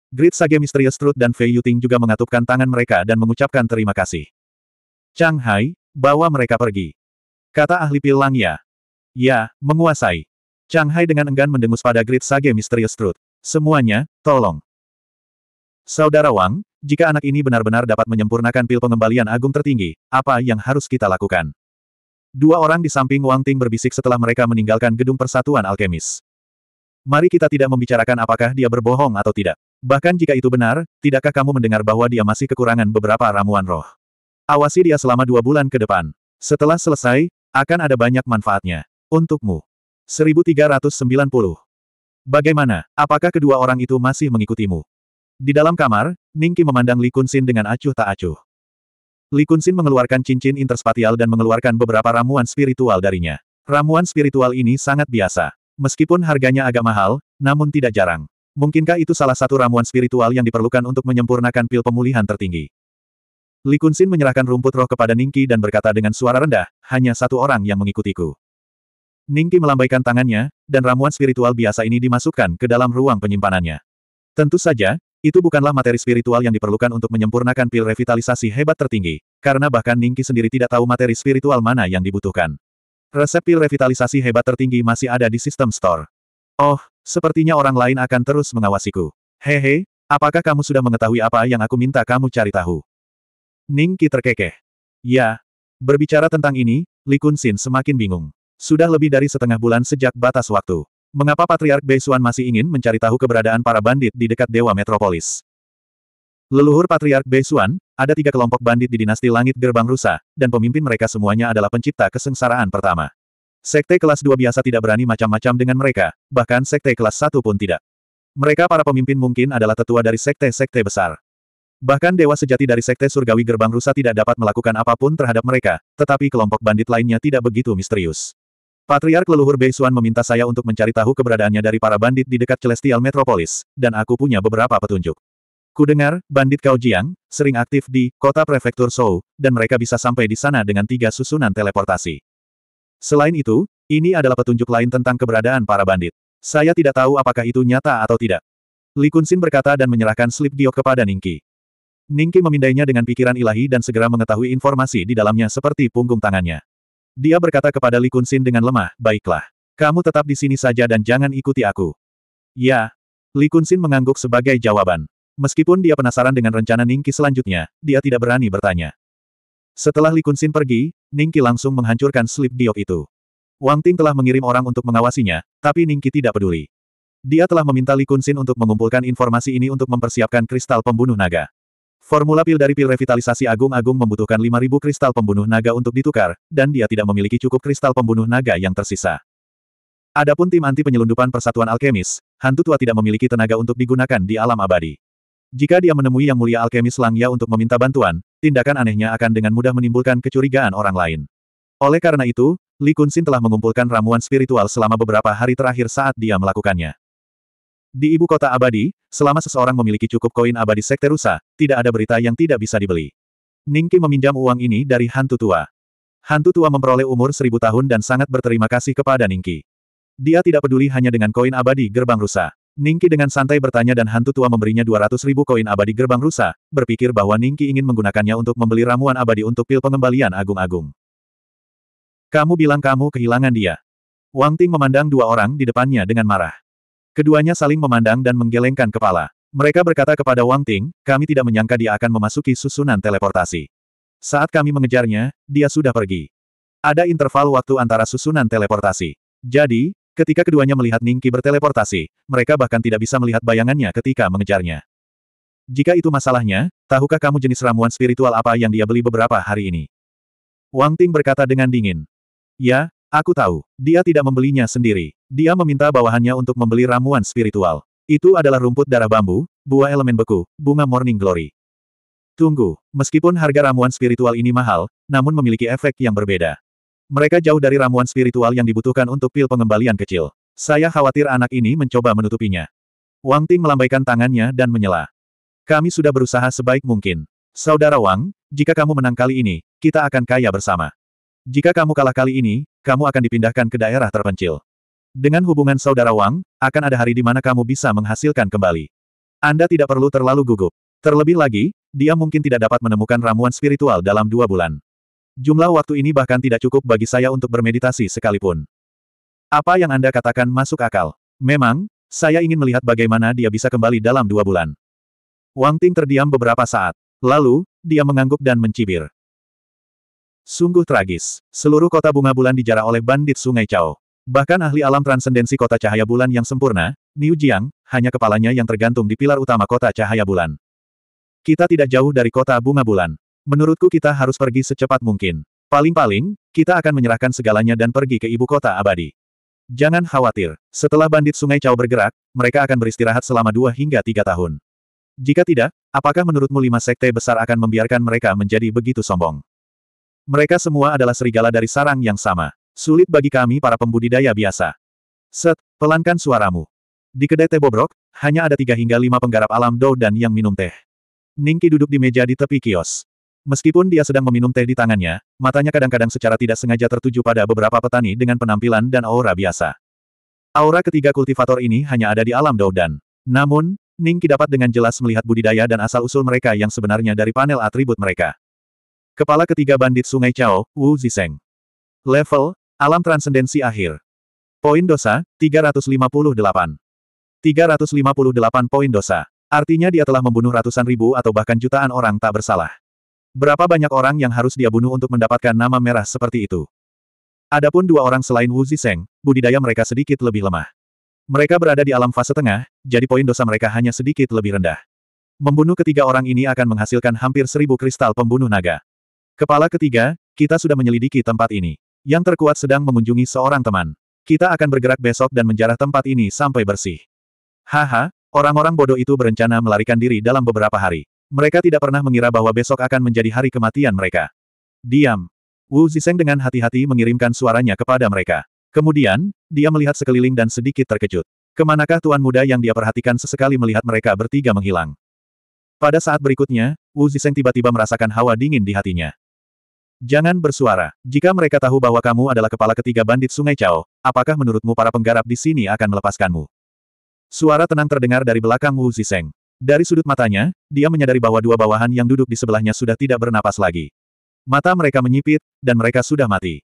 Grid Sage Misterius Truth dan Fei Yuting juga mengatupkan tangan mereka dan mengucapkan terima kasih. Chang Hai, bawa mereka pergi. Kata ahli pil Langya. Ya, menguasai. Chang Hai dengan enggan mendengus pada Grid Sage Misterius Truth. Semuanya, tolong. Saudara Wang, jika anak ini benar-benar dapat menyempurnakan pil pengembalian agung tertinggi, apa yang harus kita lakukan? Dua orang di samping Wang Ting berbisik setelah mereka meninggalkan gedung persatuan alkemis. Mari kita tidak membicarakan apakah dia berbohong atau tidak. Bahkan jika itu benar, tidakkah kamu mendengar bahwa dia masih kekurangan beberapa ramuan roh? Awasi dia selama dua bulan ke depan. Setelah selesai, akan ada banyak manfaatnya. Untukmu. 1390. Bagaimana, apakah kedua orang itu masih mengikutimu? Di dalam kamar, Ningki memandang Li Kunsin dengan acuh tak acuh. Li Kunsin mengeluarkan cincin interspatial dan mengeluarkan beberapa ramuan spiritual darinya. Ramuan spiritual ini sangat biasa. Meskipun harganya agak mahal, namun tidak jarang. Mungkinkah itu salah satu ramuan spiritual yang diperlukan untuk menyempurnakan pil pemulihan tertinggi? Li Kunsin menyerahkan rumput roh kepada Ningki dan berkata dengan suara rendah, hanya satu orang yang mengikutiku. Ningki melambaikan tangannya, dan ramuan spiritual biasa ini dimasukkan ke dalam ruang penyimpanannya. Tentu saja, itu bukanlah materi spiritual yang diperlukan untuk menyempurnakan pil revitalisasi hebat tertinggi, karena bahkan Ningki sendiri tidak tahu materi spiritual mana yang dibutuhkan. Resep pil revitalisasi hebat tertinggi masih ada di sistem store. Oh, sepertinya orang lain akan terus mengawasiku. Hehe, apakah kamu sudah mengetahui apa yang aku minta kamu cari tahu? Ningki terkekeh. Ya. Berbicara tentang ini, Li Kunsin semakin bingung. Sudah lebih dari setengah bulan sejak batas waktu. Mengapa Patriark Beisuan masih ingin mencari tahu keberadaan para bandit di dekat Dewa Metropolis? Leluhur Patriark Beisuan, ada tiga kelompok bandit di dinasti Langit Gerbang Rusa, dan pemimpin mereka semuanya adalah pencipta kesengsaraan pertama. Sekte kelas 2 biasa tidak berani macam-macam dengan mereka, bahkan sekte kelas 1 pun tidak. Mereka para pemimpin mungkin adalah tetua dari sekte-sekte besar. Bahkan dewa sejati dari sekte surgawi gerbang rusa tidak dapat melakukan apapun terhadap mereka, tetapi kelompok bandit lainnya tidak begitu misterius. Patriark leluhur Bei Beisuan meminta saya untuk mencari tahu keberadaannya dari para bandit di dekat Celestial Metropolis, dan aku punya beberapa petunjuk. Kudengar, bandit Kao Jiang, sering aktif di kota prefektur Shou, dan mereka bisa sampai di sana dengan tiga susunan teleportasi. Selain itu, ini adalah petunjuk lain tentang keberadaan para bandit. Saya tidak tahu apakah itu nyata atau tidak. Li Kunxin berkata dan menyerahkan slip giok kepada Ningki. Ningki memindainya dengan pikiran ilahi dan segera mengetahui informasi di dalamnya seperti punggung tangannya. Dia berkata kepada Li Kunsin dengan lemah, baiklah. Kamu tetap di sini saja dan jangan ikuti aku. Ya. Li Kunsin mengangguk sebagai jawaban. Meskipun dia penasaran dengan rencana Ningki selanjutnya, dia tidak berani bertanya. Setelah Li Kunsin pergi, Ningki langsung menghancurkan slip diop itu. Wang Ting telah mengirim orang untuk mengawasinya, tapi Ningki tidak peduli. Dia telah meminta Li Kunsin untuk mengumpulkan informasi ini untuk mempersiapkan kristal pembunuh naga. Formula pil dari pil revitalisasi agung-agung membutuhkan 5.000 kristal pembunuh naga untuk ditukar, dan dia tidak memiliki cukup kristal pembunuh naga yang tersisa. Adapun tim anti penyelundupan Persatuan Alkemis, hantu tua tidak memiliki tenaga untuk digunakan di alam abadi. Jika dia menemui Yang Mulia Alkemis Langya untuk meminta bantuan, tindakan anehnya akan dengan mudah menimbulkan kecurigaan orang lain. Oleh karena itu, Li Kunsin telah mengumpulkan ramuan spiritual selama beberapa hari terakhir saat dia melakukannya. Di ibu kota abadi, selama seseorang memiliki cukup koin abadi Sekte Rusa, tidak ada berita yang tidak bisa dibeli. Ningki meminjam uang ini dari hantu tua. Hantu tua memperoleh umur seribu tahun dan sangat berterima kasih kepada Ningki. Dia tidak peduli hanya dengan koin abadi gerbang rusa. Ningki dengan santai bertanya dan hantu tua memberinya 200 ribu koin abadi gerbang rusa, berpikir bahwa Ningki ingin menggunakannya untuk membeli ramuan abadi untuk pil pengembalian agung-agung. Kamu bilang kamu kehilangan dia. Wang Ting memandang dua orang di depannya dengan marah. Keduanya saling memandang dan menggelengkan kepala. Mereka berkata kepada Wang Ting, kami tidak menyangka dia akan memasuki susunan teleportasi. Saat kami mengejarnya, dia sudah pergi. Ada interval waktu antara susunan teleportasi. Jadi, ketika keduanya melihat Ningki berteleportasi, mereka bahkan tidak bisa melihat bayangannya ketika mengejarnya. Jika itu masalahnya, tahukah kamu jenis ramuan spiritual apa yang dia beli beberapa hari ini? Wang Ting berkata dengan dingin. Ya, aku tahu, dia tidak membelinya sendiri. Dia meminta bawahannya untuk membeli ramuan spiritual. Itu adalah rumput darah bambu, buah elemen beku, bunga morning glory. Tunggu, meskipun harga ramuan spiritual ini mahal, namun memiliki efek yang berbeda. Mereka jauh dari ramuan spiritual yang dibutuhkan untuk pil pengembalian kecil. Saya khawatir anak ini mencoba menutupinya. Wang Ting melambaikan tangannya dan menyela. Kami sudah berusaha sebaik mungkin. Saudara Wang, jika kamu menang kali ini, kita akan kaya bersama. Jika kamu kalah kali ini, kamu akan dipindahkan ke daerah terpencil. Dengan hubungan saudara Wang, akan ada hari di mana kamu bisa menghasilkan kembali. Anda tidak perlu terlalu gugup. Terlebih lagi, dia mungkin tidak dapat menemukan ramuan spiritual dalam dua bulan. Jumlah waktu ini bahkan tidak cukup bagi saya untuk bermeditasi sekalipun. Apa yang Anda katakan masuk akal. Memang, saya ingin melihat bagaimana dia bisa kembali dalam dua bulan. Wang Ting terdiam beberapa saat. Lalu, dia mengangguk dan mencibir. Sungguh tragis. Seluruh kota bunga bulan dijarah oleh bandit Sungai Cao. Bahkan ahli alam transendensi kota cahaya bulan yang sempurna, Niu Jiang, hanya kepalanya yang tergantung di pilar utama kota cahaya bulan. Kita tidak jauh dari kota bunga bulan. Menurutku kita harus pergi secepat mungkin. Paling-paling, kita akan menyerahkan segalanya dan pergi ke ibu kota abadi. Jangan khawatir, setelah bandit Sungai Cao bergerak, mereka akan beristirahat selama dua hingga tiga tahun. Jika tidak, apakah menurutmu lima sekte besar akan membiarkan mereka menjadi begitu sombong? Mereka semua adalah serigala dari sarang yang sama. Sulit bagi kami para pembudidaya biasa. Set, pelankan suaramu. Di kedai teh bobrok, hanya ada tiga hingga lima penggarap alam dou dan yang minum teh. Ningki duduk di meja di tepi kios. Meskipun dia sedang meminum teh di tangannya, matanya kadang-kadang secara tidak sengaja tertuju pada beberapa petani dengan penampilan dan aura biasa. Aura ketiga kultivator ini hanya ada di alam Doudan. Namun, Ningki dapat dengan jelas melihat budidaya dan asal-usul mereka yang sebenarnya dari panel atribut mereka. Kepala ketiga bandit Sungai Chao, Wu Ziseng. Level, Alam Transendensi Akhir. Poin dosa, 358. 358 poin dosa. Artinya dia telah membunuh ratusan ribu atau bahkan jutaan orang tak bersalah. Berapa banyak orang yang harus dia bunuh untuk mendapatkan nama merah seperti itu? Adapun dua orang selain Wu Ziseng, budidaya mereka sedikit lebih lemah. Mereka berada di alam fase tengah, jadi poin dosa mereka hanya sedikit lebih rendah. Membunuh ketiga orang ini akan menghasilkan hampir seribu kristal pembunuh naga. Kepala ketiga, kita sudah menyelidiki tempat ini. Yang terkuat sedang mengunjungi seorang teman. Kita akan bergerak besok dan menjarah tempat ini sampai bersih. Haha, orang-orang bodoh itu berencana melarikan diri dalam beberapa hari. Mereka tidak pernah mengira bahwa besok akan menjadi hari kematian mereka. Diam. Wu Ziseng dengan hati-hati mengirimkan suaranya kepada mereka. Kemudian, dia melihat sekeliling dan sedikit terkejut. Kemanakah tuan muda yang dia perhatikan sesekali melihat mereka bertiga menghilang? Pada saat berikutnya, Wu Ziseng tiba-tiba merasakan hawa dingin di hatinya. Jangan bersuara. Jika mereka tahu bahwa kamu adalah kepala ketiga bandit Sungai Cao, apakah menurutmu para penggarap di sini akan melepaskanmu? Suara tenang terdengar dari belakang Wu Ziseng. Dari sudut matanya, dia menyadari bahwa dua bawahan yang duduk di sebelahnya sudah tidak bernapas lagi. Mata mereka menyipit, dan mereka sudah mati.